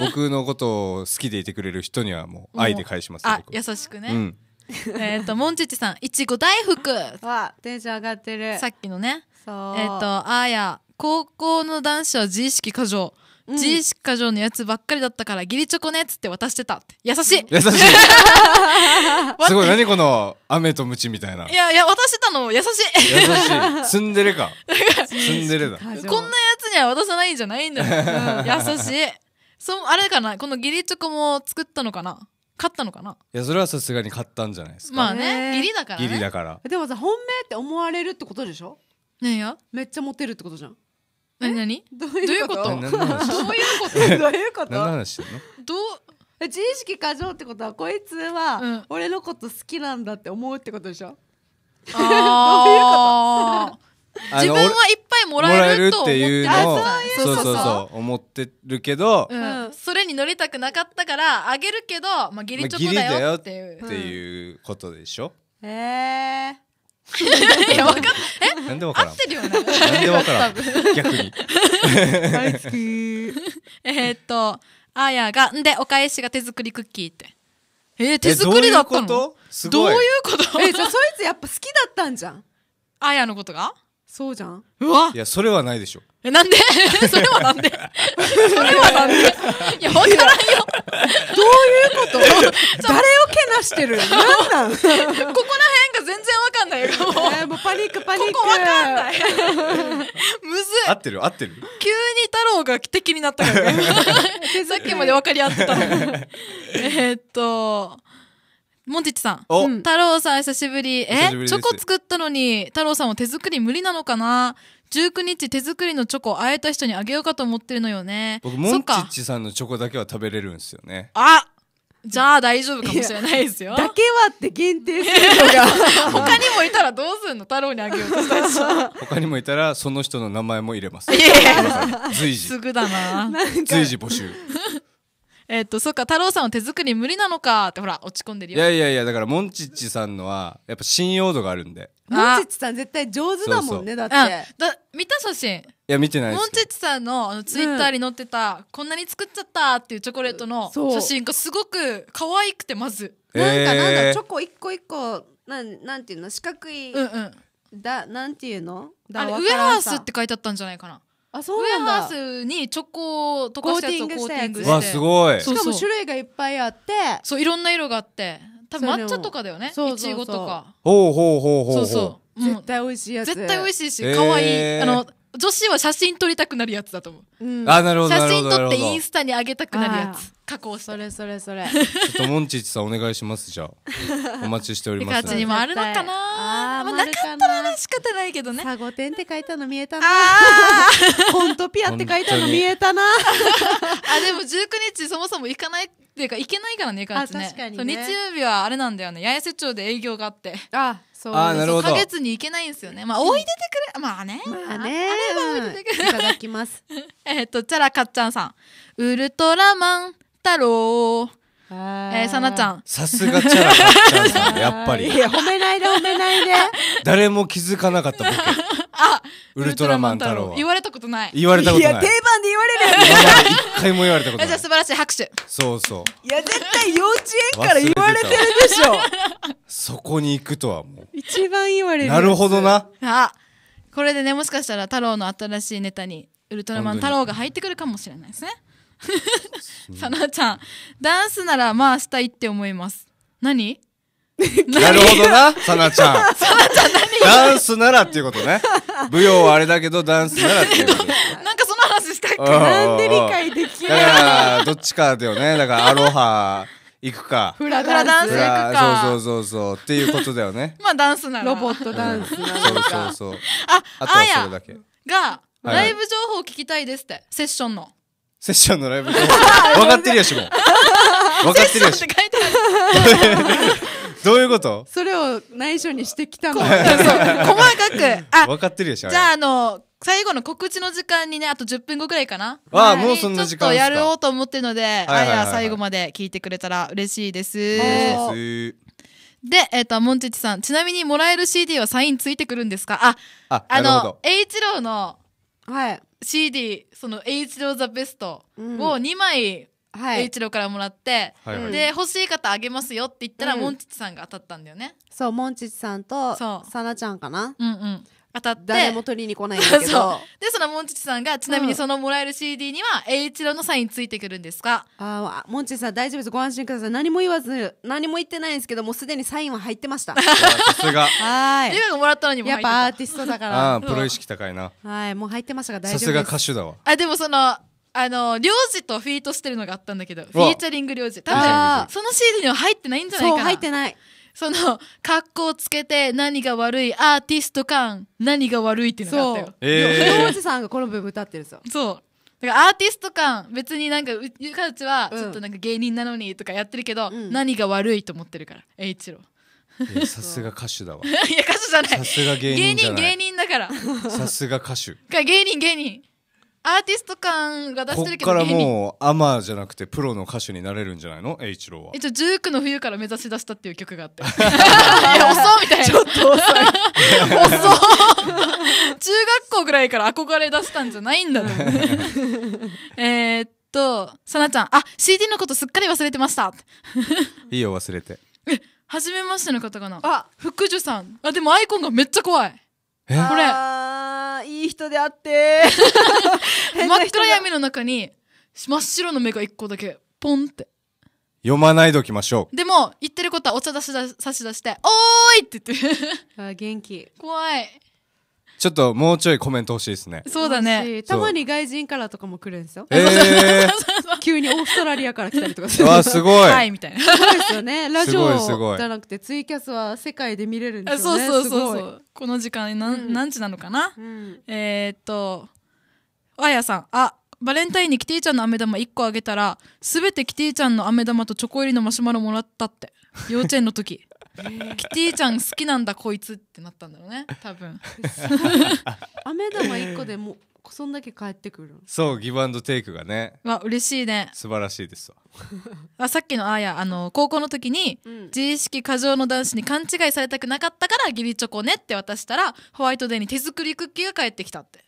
僕のことを好きでいてくれる人にはもう愛で返します、ね、あ優しくね、うん、えっとモンチッチさんいちご大福わテンション上がってるさっきのねえっ、ー、とあーや高校の男子は自意識過剰自意識過剰のやつばっかりだったから、義理チョコねっつって渡してた優しい優しい すごい、何この雨とムチみたいな。いやいや、渡してたの優しい。優しい。ツンデレか。ツンデレだ。こんなやつには渡さないんじゃないんだよ。優しい。そう、あれかなこの義理チョコも作ったのかな勝ったのかないやそれはさすがに買ったんじゃないですかまあね義理だから、ね、理だからでもさ本命って思われるってことでしょ何やめっちゃモテるってことじゃん何何どういうことどういうこと どういうこと 何の話してんのどう自意識過剰ってことはこいつは俺のこと好きなんだって思うってことでしょ、うん、どういうこと自分はいっぱいもらえると思っていうのをそうそうそう思ってるけど、うん、それに乗りたくなかったからあげるけど、まあ、ギリチョコだよっていう、っていうことでしょ、うえ えいや、かえ、合ってるよね。なんで分からん。逆に。大好き。えっと、あやが、んで、お返しが手作りクッキーって。え手作りだったのどういうことえ、じゃあそいつやっぱ好きだったんじゃん。あやのことがそうじゃんうわいやそれはないでしょえなんで それはなんで それはなんでいやわからんよどういうこと 誰をけなしてるなんなんここら辺が全然わかんないよもうもうパニックパニックここわかんないむずい合ってる合ってる急に太郎が敵になったからねさっきまでわかり合ってたのえーっとモンチッチさん。お太郎さん久しぶり。えチョコ作ったのに、太郎さんは手作り無理なのかな19日手作りのチョコを会えた人にあげようかと思ってるのよね。僕、モンチッチさんのチョコだけは食べれるんですよね。あじゃあ大丈夫かもしれないですよ。だけはって限定するのが。他にもいたらどうすんの太郎にあげようとし。他にもいたらその人の名前も入れます。随時。すぐだな。随時募集。えっと、そっか、太郎さんは手作り無理なのかってほら、落ち込んでるよ。いやいやいや、だから、モンチッチさんのは、やっぱ信用度があるんで。モンチッチさん絶対上手だもんね、だって。だ見た写真。いや、見てないです。モンチッチさんのあのツイッターに載ってた、こんなに作っちゃったっていうチョコレートの写真がすごく可愛くて、まず。なんか、なんか、チョコ一個一個、なん、なんていうの、四角い。うんうん。だ、なんていうの。あれ、ウエハースって書いてあったんじゃないかな。あそうウェアハウスにチョコを溶かしたやつをコーティングしてわすごいしかも種類がいっぱいあってそういろんな色があって多分抹茶とかだよねいちごとかほうほうほうほうそうそう絶対美味しいやつ絶対美味しいし可愛い、えー、あの女子は写真撮りたくなるやつだと思う、うん、あなるほど写真撮ってインスタに上げたくなるやつ加工それそれそれちょっとモンチッチさんお願いしますじゃあ お待ちしております、ね、にもあるのかなあ、まあ、なかったらね仕方ないけどねサゴテンって書いたの見えたなコントピアって書いたの見えたなあでも19日そもそも行かないっていうか行けないからね、ね、確かに、ね、日曜日はあれなんだよね八重瀬町で営業があってああなるほど。か月に行けないんですよね。まあ、おいでてくれ、まあね。まあね。あればおいでてくれ。いただきます。えっと、チャラカッちゃんさん。ウルトラマン太郎。えー、さなちゃん。さすがチャラかちゃんさん、やっぱり。いや、褒めないで褒めないで。誰も気づかなかった あウルトラマン太郎。言われたことない。言われたことない。いや、定番で言われるね。一回も言われたことない。じゃあ素晴らしい拍手。そうそう。いや、絶対幼稚園から言われてるでしょ。そこに行くとはもう。一番言われる。なるほどな。あ、これでね、もしかしたら太郎の新しいネタに、ウルトラマン太郎が入ってくるかもしれないですね。さなちゃん、ダンスならまあしたいって思います。何 なるほどな、さなちゃん。さなちゃん何ダンスならっていうことね。舞踊はあれだけど、ダンスならっていうこと。なんかその話したっけなんで理解できない。だから、どっちかだよね。だから、アロハ。行くか。フラダンス行くか。そうそうそうそう。っていうことだよね。まあダンスなら。ロボットダンス、なら。そうそうそう。あ、あとはそれだけ。が、ライブ情報聞きたいですって、セッションの。セッションのライブ 分かってるやしも分かってるやしどういうことそれを内緒にしてきたの細かく分かってるやしじゃああの最後の告知の時間にねあと10分後くらいかなあ、あ、もうそんな時間ちょっとやろうと思ってるので、あや最後まで聞いてくれたら嬉しいですで、えっ、ー、と、モンチッチさん、ちなみにもらえる CD はサインついてくるんですかあ、ああの、栄一郎の、はい。CD その H ローザベストを二枚、はい、H ロからもらって、はいはい、で欲しい方あげますよって言ったら、うん、モンチッチさんが当たったんだよねそうモンチッチさんとさなちゃんかなうんうん当たって誰も取りに来ないんだけど そうでそのモンチチさんがちなみにそのもらえる CD には栄一郎のサインついてくるんですか、ああモンチチさん大丈夫ですご安心ください何も言わず何も言ってないんですけどもうすでにサインは入ってました さすがはいリベがもらったのにもやっぱアーティストだからああプロ意識高いな、はいもう入ってましたが大丈夫ですさすが歌手だわあでもそのあの、領事とフィートしてるのがあったんだけど、フィーチャリング領事。多分、その CD には入ってないんじゃないかな。そう、入ってない。その格好つけて何が悪いアーティスト感何が悪いっていうのがあったよ。えー、おじさんがこの部分歌ってるんですよ。そうだからアーティスト感別になんかうかうちはちょっとなんか芸人なのにとかやってるけど、うん、何が悪いと思ってるから栄一郎。さすが歌手だわ いや歌手じゃないさすが芸人芸人芸人だからさすが歌手 芸人芸人アーティスト感が出してるけどここからもうアマーじゃなくてプロの歌手になれるんじゃないの栄一郎は一応19の冬から目指し出したっていう曲があって いや遅みたいなちょっと遅い中学校ぐらいから憧れ出したんじゃないんだね えっとさなちゃんあ CD のことすっかり忘れてましたいいよ忘れてえ初めましての方かなあ福寿さんあでもアイコンがめっちゃ怖いこれあいい人であって 真っ暗闇の中に真っ白の目が一個だけポンって読まないときましょうでも言ってることはお茶出しし差し出して「おーい!」って言って あ元気怖いちょっともうちょいコメント欲しいですね。そうだね。たまに外人からとかも来るんですよ。えー、急にオーストラリアから来たりとかする。わ、すごい。はいみたいな。そうですよね。ラジオじゃなくてツイキャスは世界で見れるんですよね。そうそうそうそう。この時間な、うん、何時なのかな、うん、えー、っと、あやさん、あ、バレンタインにキティちゃんの飴玉1個あげたら、すべてキティちゃんの飴玉とチョコ入りのマシュマロもらったって。幼稚園の時。キティちゃん好きなんだこいつってなったんだろうね多分飴玉一個でもそんだけ帰ってくるそうギブアンドテイクがねわ嬉しいね素晴らしいですわ あさっきのあやあの高校の時に、うん、自意識過剰の男子に勘違いされたくなかったからギリチョコねって渡したらホワイトデーに手作りクッキーが帰ってきたってへ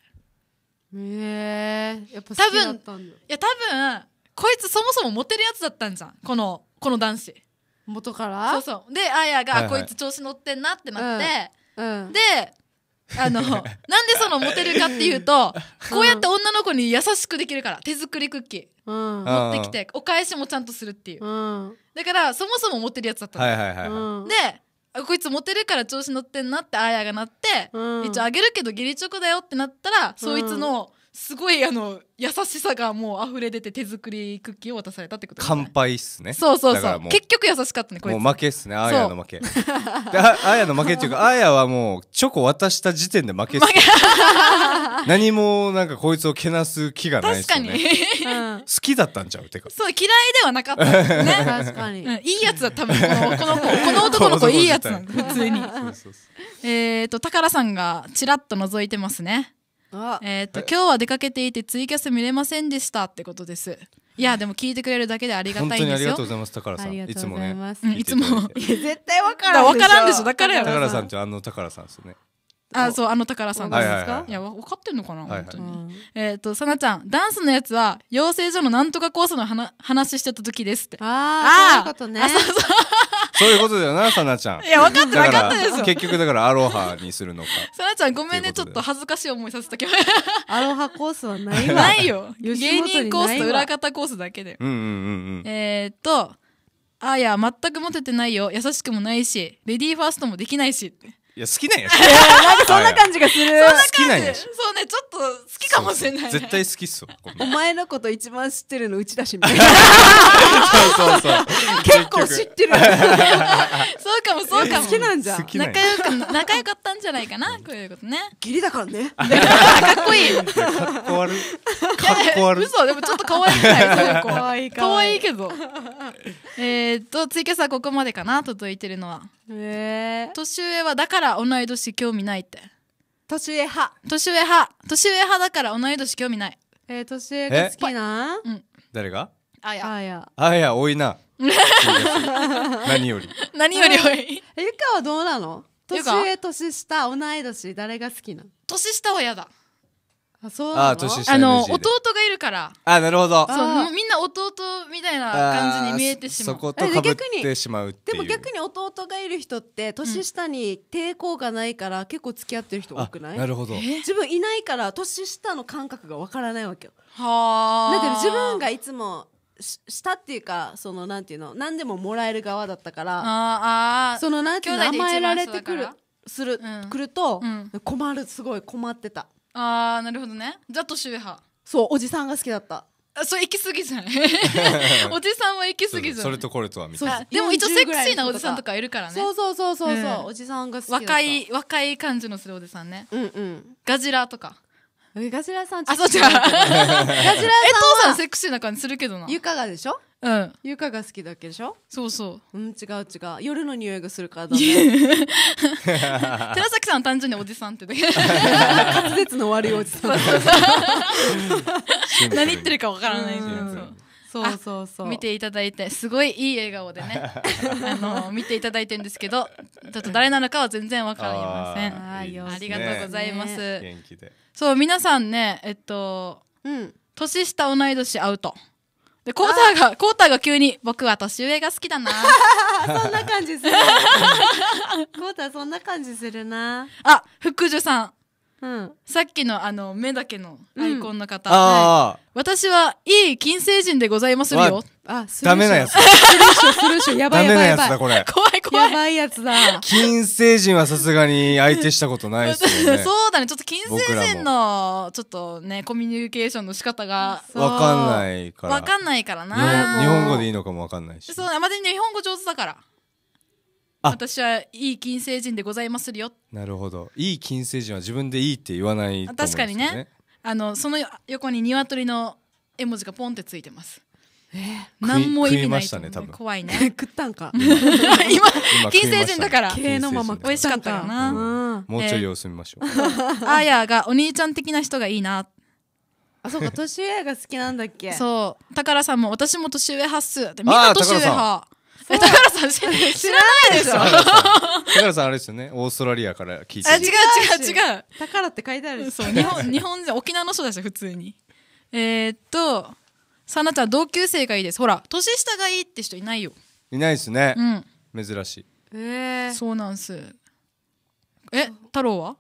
えー、やっぱ好きだったんだいや多分こいつそもそもモテるやつだったんじゃんこのこの男子元からそうそうであやが、はいはい、こいつ調子乗ってんなってなって、うんうん、であの なんでそのモテるかっていうと、こうやって女の子に優しくできるから手作りクッキー、うん、持ってきてお返しもちゃんとするっていう、だからそもそもモテるやつだったの、はいはいはいはい、でこいつモテるから調子乗ってんなってあやがなって、うん、一応あげるけど義理チョコだよってなったら、うん、そいつのすごいあの優しさがもう溢れ出て手作りクッキーを渡されたってこと乾杯っすねそうそうそう結局優しかったねこいもう負けっすねあやの負けああやの負けっていうかあやはもうチョコ渡した時点で負けっす、ね、何もなんかこいつをけなす気がないっすよね確かに、好きだったんちゃうてかそう嫌いではなかったね確かに、うん、いいやつだ多分このこの子この男の子いいやつなん普通にそうそうそうえっ、ー、と宝さんがちらっと覗いてますねえー、っと今日は出かけていてツイキャス見れませんでしたってことです。いやでも聞いてくれるだけでありがたいんですよ。ありがとうございます。高さん。いつもね。いつも。絶対わからん。わからんでしょ。だからよ。高さんってあの高さんですよね。あそうあの宝さんですかいや分かってんのかな、はいはい、本当に、えっ、ー、とさなちゃんダンスのやつは養成所のなんとかコースの話してた時ですってああそういうことねそうそうそういうことだよなさなちゃんいや分かってなかったですよ結局だからアロハにするのかさなちゃんごめんねちょっと恥ずかしい思いさせたけどアロハコースはないわないよ芸人コースと裏方コースだけでうんうんうんうんえっ、ー、とあーや全くモテてないよ優しくもないしレディーファーストもできないしいや好きなんや なんかそんな感じがする、はい、好きなんやそうねちょっと好きかもしれない、絶対好きっすお前のこと一番知ってるのうちだしみたいなそうそうそう結構知ってるそうかもそうかも好きなんじゃ仲良か 仲良かったんじゃないかなこういうことね義理だからね かっこいいかっこ悪いかっこ悪い嘘でもちょっと可愛いいそうい可愛い可愛いけどえっとツイさここまでかな届いてるのは、年上はだからから同い年興味ないって年上派年上派年上派だから同い年興味ないえー、年上が好きなうん誰があやあやあや多いな 何より 何より多いえゆかはどうなの年上年下同い年誰が好きな年下は嫌だあそうなのあ年下の弟がいるからあなるほどそうもうみんな弟みたいな感じに見えてしまあそそうことかってしまうってでいうも逆に弟がいる人って年下に抵抗がないから結構付き合ってる人多くないなるほど自分いないから年下の感覚がわからないわけよはあだけど自分がいつもしたっていうかそのなんていうの何でももらえる側だったからああそのなんていうの兄甘えられてくるする、うんくると、うん困るすごい困ってたああなるほどねザと宗ハそうおじさんが好きだったそう行き過ぎじゃないおじさんは行き過ぎじゃないそれとこれとはみたいなでも一応セクシーなおじさんとかいるからねそうそうそうそうそう、うん、おじさんが好き若い若い感じのするおじさんねうんうんガジラとかガジラさんあそう違う ガジラさんえ父さんセクシーな感じするけどなゆかがでしょうんが好きだけでしょそうそううん違う違う夜の匂いがするからだね 寺崎さん単純におじさんってだけ滑舌の悪いおじさん何言ってるかわからないけど、そうそうそう見ていただいてすごいいい笑顔でね あの見ていただいてるんですけどちょっと誰なのかは全然わかりませんあいい、ね、ありがとうございます、ね、そう皆さんねえっと、うん、年下同い年アウトで、コーターが、コーターが急に、僕は年上が好きだな。そんな感じする。コーターそんな感じするな。あ、福寿さん。うん、さっきのあの目だけのアイコンの方、ああ、私はいい金星人でございまするよあ、スルーダメなやつだ。スルーショスルーショやばいやなばいややつだ、これ。怖い怖いやばいやつだ。金星人はさすがに相手したことないですよね。そうだねちょっと金星人のちょっとねコミュニケーションの仕方がわかんないから。わかんないからな日本日本語でいいのかもわかんないし。そうあまり日本語上手だから私はいい金星人でございまするよなるほどいい金星人は自分でいいって言わない、ね、確かにねあのその横に鶏の絵文字がポンってついてますえー、何も意味ないね、ね、怖いね食ったんか 今金星人だから系のまま美味しかったよな、うん、もうちょい様子見ましょう、えー、あやがお兄ちゃん的な人がいいなあそうか年上が好きなんだっけそう宝さんも私も年上派っすみんな年上派さえ高原さん知らないでしょ高原さんあれですよねオーストラリアから聞いてあ違う違う違う高原って書いてあるそう日本日本人沖縄の人だし普通にえー、っとさなちゃん同級生がいいですほら年下がいいって人いないよいないですね、うん、珍しいええー、そうなんすえ太郎は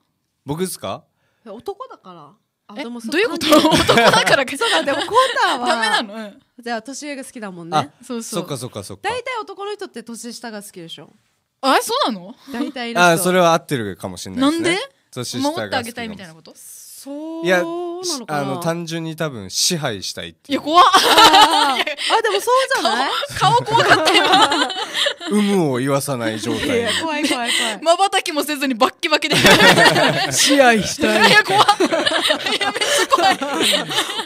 僕ですか男だからえどういうこと男だからかそうかでもコーターはダメなの、うん、じゃあ年上が好きだもんねそうそうそっかそっかそっか大体男の人って年下が好きでしょあそうなの大体あそれは合ってるかもしれない、ね、なんで年下が好き守ってあげたいみたいなことそういやあの単純に多分支配したいっていいや怖っあでもそうじゃない顔怖かったよ有無 を言わさない状態怖い怖い怖いまばたきもせずにバッキバキで支配したいいや怖っいやめっちゃ怖い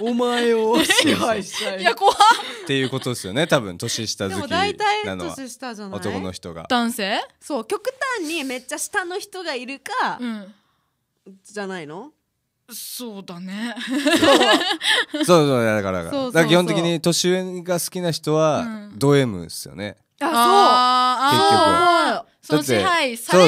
お前を支配したいいや怖っっていうことですよね多分年下好きなのは男の人が男性そう極端にめっちゃ下の人がいるか、うん、じゃないのそうだね そうそうだからだから基本的に年上が好きな人はド M ですよね、うん、あそう結局だそう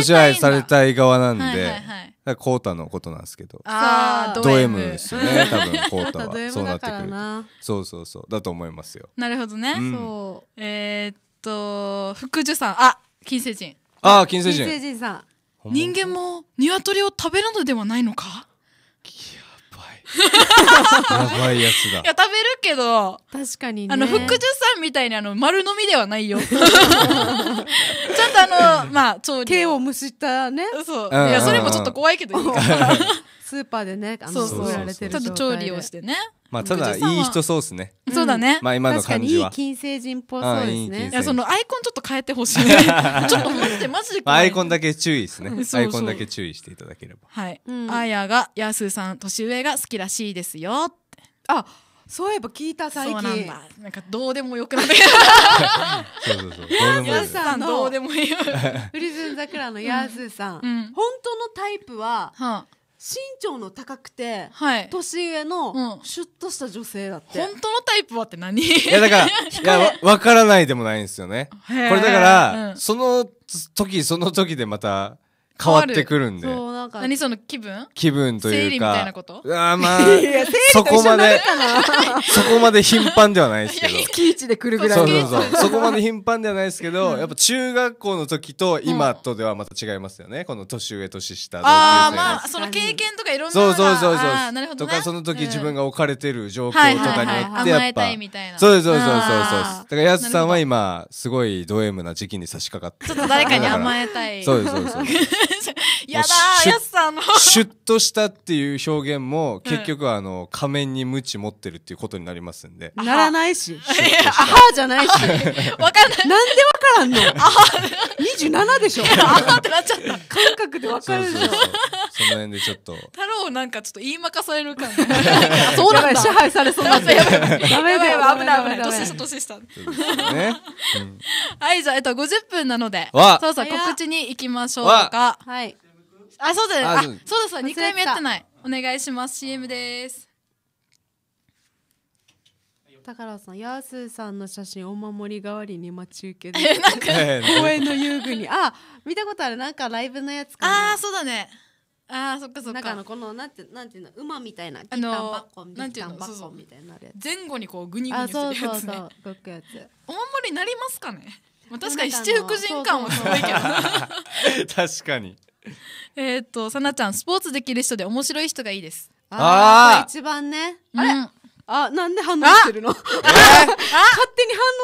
支配されたい側なんで、はいはいはいコータのことなんですけど。ああ、ド M ですよね。多分コータは そうなってくる。そうそうそうだと思いますよ。なるほどね。うん、そうえー、っと福寿さんあ金星人。あ金星人。金星人さん。人間も鶏を食べるのではないのか。やばいやつだ いや食べるけど確かにねあの福寿さんみたいにあの丸飲みではないよ ちゃんとあのまあそう手をむしったねそういやそれもちょっと怖いけどいいから スーパーでね、あの、売られてるちょっと調理をしてね。まあただいい人そうですね。そうだね。まあ今の感じは。確かにいい金星人っぽそうですね。いやそのアイコンちょっと変えてほしい。ちょっと待ってマジで。アイコンだけ注意ですね。アイコンだけ注意していただければ。はい。あやがやすさん年上が好きらしいですよ。あ。そういえば聞いた最近なんかどうでもよくなってき そうそうそうヤーさんどうでもいいフリ ズン桜のやすスさん、本当のタイプは、身長の高くて、はい、年上のシュッとした女性だって、本当のタイプはって何いやだから いやわからないでもないんですよねこれだから、うん、その時その時でまた変わってくるんで。そう、なんか。何その気分気分というか。生理みたいなことあまあ、そこまで、そこまで頻繁ではないですけど。月一で来るぐらいそうそうそう。そこまで頻繁ではないですけど、やっぱ中学校の時と今とではまた違いますよね。この年上、年下。ああ、まあ、その経験とかいろんなそうそうそうそう。なるほど。とか、その時自分が置かれてる状況とかによって、やっぱ。そうそうそうそう。だから、やすさんは今、すごいド M な時期に差し掛かって。ちょっと誰かに甘えたい。そうそうそう。やだー、やすさんの。シュッとしたっていう表現も、結局はあの、仮面に無知持ってるっていうことになりますんで。ならないし。あはじゃないし。わかんない。なんでわからんのあは ?27 でしょあはってなっちゃった。感覚でわかるでしょ。その辺でちょっと。太郎なんかちょっと言いまかされる感じ。そうなんだ。支配されそうなんだ。やばいやばい。危ない危ない。年下年下。ね。はい、じゃあ、えっと、50分なので、そうそ告知に行きましょうか。。はい。あ、そうだ、ね。あ、そうだ、そうだ、2回目やってない。お願いします。CM です。高野さん、ヤースーさんの写真お守り代わりに待ち受けで。え、なんか、公園の遊具に。あ、見たことある。なんかライブのやつかな。あ、そうだね。あーそっかそっか中のこのなんてなんていうの馬みたいなあのなんていうのバッコンみたいな前後にこうグニグニするやつねそうそうそう動くやつお守りなりますかねまあ、確かに七福神感はすごいけど確かにえっとさなちゃんスポーツできる人で面白い人がいいですああ一番ねあれ、うん、あ、なんで反応してるの 勝手に反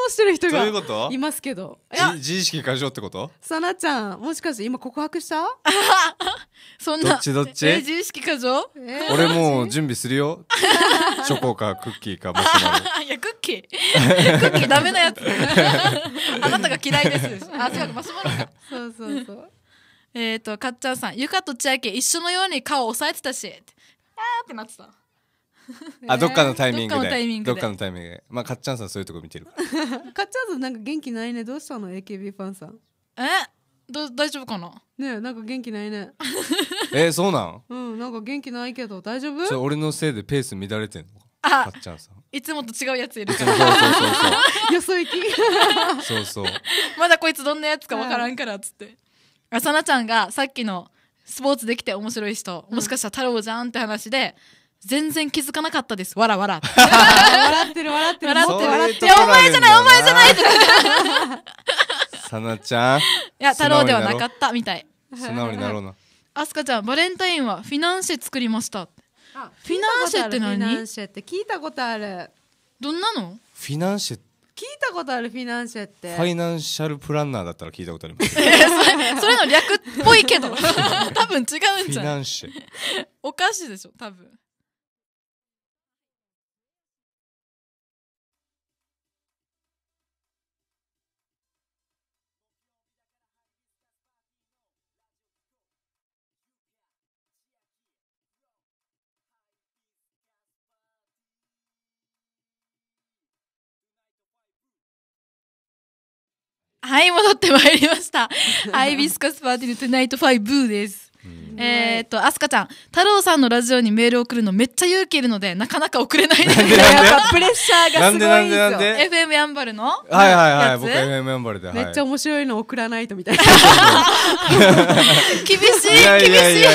応してる人いうがいますけど。い自意識過剰ってことさなちゃん、もしかして今告白した そんな。どっちどっちえ自意識過剰え俺もう準備するよ チョコかクッキーかマシュマロいや、クッキー。クッキーダメなやつ。あなたが嫌いです。あ、違う、マシュマロか。そうそうそう。えっ、と、かっちゃんさん、ゆかと千秋一緒のように顔を押さえてたし。あーってなってた。あどっかのタイミングでどっかのタイミングでまあかっちゃんさんそういうとこ見てるからかっちゃんさんなんか元気ないねどうしたの AKB ファンさんえど大丈夫かなねなんか元気ないね えそうなんうんなんか元気ないけど大丈夫それ俺のせいでペース乱れてんのかっちゃんさんいつもと違うやついるそうそうそうそう よそ行きそうそうまだこいつどんなやつかわからんからっつってあさなちゃんがさっきのスポーツできて面白い人もしかしたら太郎じゃんって話で、全然気づかなかったです。わらわら。笑ってる笑ってる。笑ってる笑ってる。いや、お前じゃないお前じゃないさなちゃん。いや、太郎ではなかったみたい。素直になろうな。あすかちゃん、バレンタインはフィナンシェ作りました。フィナンシェって何フィナンシェって聞いたことある。どんなのフィナンシェ聞いたことあるフィナンシェってファイナンシャルプランナーだったら聞いたことあります それの略っぽいけど 多分違うんじゃんフィナンシェおかしいでしょ多分はい、戻ってまいりました。アイビスカスパーティーのトゥナイトファイブーです。えっと、アスカちゃん、太郎さんのラジオにメール送るのめっちゃ勇気いるので、なかなか送れないです。やっぱプレッシャーがすごいですよ。FM ヤンバルのはいはいはい、僕 FM ヤンバルで。めっちゃ面白いの送らないとみたいな。厳しい、厳しい。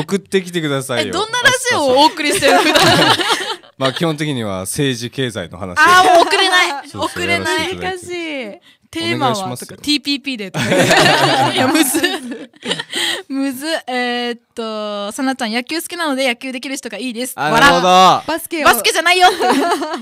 送ってきてくださいよ。どんなラジオをお送りしてるのまあ基本的には政治経済の話。ああ、もう送れない。送れない。難しい。テーマはとか TPP でとか。いや、むず。むず。えー、っと、さなちゃん、野球好きなので野球できる人がいいです。ほど。バスケバスケじゃないよ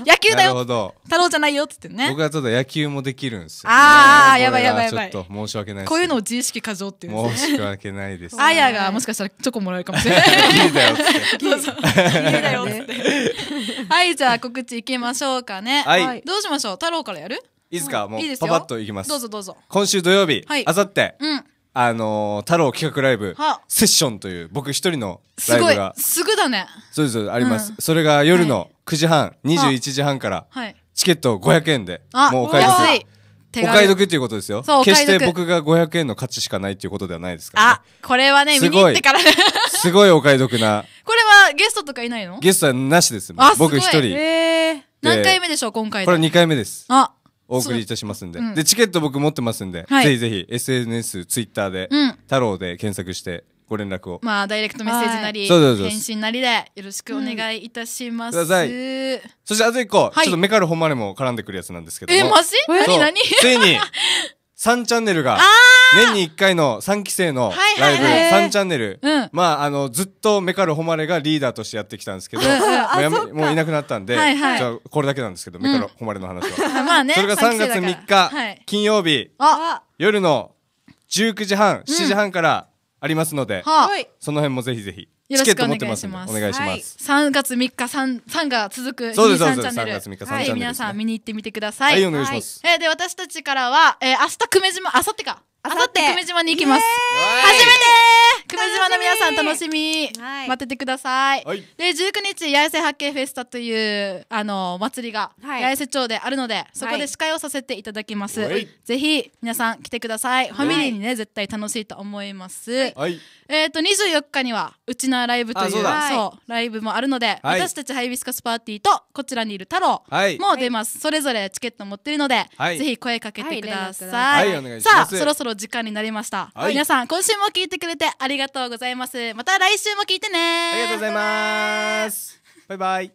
野球だよ太郎じゃないよってね。僕はちょっと野球もできるんですよ、ね。ああ、やばいやばいやばい。ちょっと申し訳ないこういうのを自意識過剰っていうんです、ね、申し訳ないです、ね。あやがもしかしたらチョコもらえるかもしれない。いいだよって。いいだよって。はい、じゃあ告知いきましょうかね。はい。どうしましょう太郎からやるいですか、もういいパパッといきますどうぞどうぞ今週土曜日、あさって、あのー太郎企画ライブセッションという僕一人のライブがすぐだねそうですそうあります、うんそれが夜の9時半、21時半からはいチケット500円でもうお買い得お買い得ということですよ決して僕が500円の価値しかないということではないですからね、あこれはねす見ごにい行ってからね すごいお買い得なこれはゲストとかいないのゲストはなしですあ僕一人、え何回目でしょう今回これ2回目ですあお送りいたしますんで、うん、でチケット僕持ってますんで、はい、ぜひぜひ SNS ツイッターで、うん、太郎で検索してご連絡をまあダイレクトメッセージなり、返信なりでよろしくお願いいたします、うん、くださいそしてあと一個、はい、ちょっとメカルホマれも絡んでくるやつなんですけどえマジ何何 ついに三チャンネルが、年に一回の三期生のライブ、三チャンネル、まあ、あの、ずっとメカル誉れがリーダーとしてやってきたんですけど、もういなくなったんで、じゃこれだけなんですけど、メカル誉れの話は。それが3月3日、金曜日、夜の19時半、7時半から、ありますので、はい、その辺もぜひぜひチケット持ってますのでお願いします。三、はい、月三日三三が続くそうですそうです。三月三日三、はい、チャンネル、ね、皆さん見に行ってみてください。はい、お願いします。はい、えー、で私たちからは、えー、明日久米島あさってかあさって久米島に行きます初めて久米島の皆さん楽しみはい待っててください、はいで19日八重瀬八景フェスタというあの祭りが八重瀬町であるのでそこで司会をさせていただきます、はいぜひ皆さん来てください、ファミリーにね絶対楽しいと思います、はい。えっ、ー、と、24日には、うちのライブという、そうそう、ライブもあるので、はい、私たちハイビスカスパーティーと、こちらにいる太郎も出ます。はい、それぞれチケット持ってるので、はい、ぜひ声かけてください。さあ、そろそろ時間になりました。皆さん、今週も聞いてくれてありがとうございます。また来週も聞いてね。ありがとうございます。バイバイ。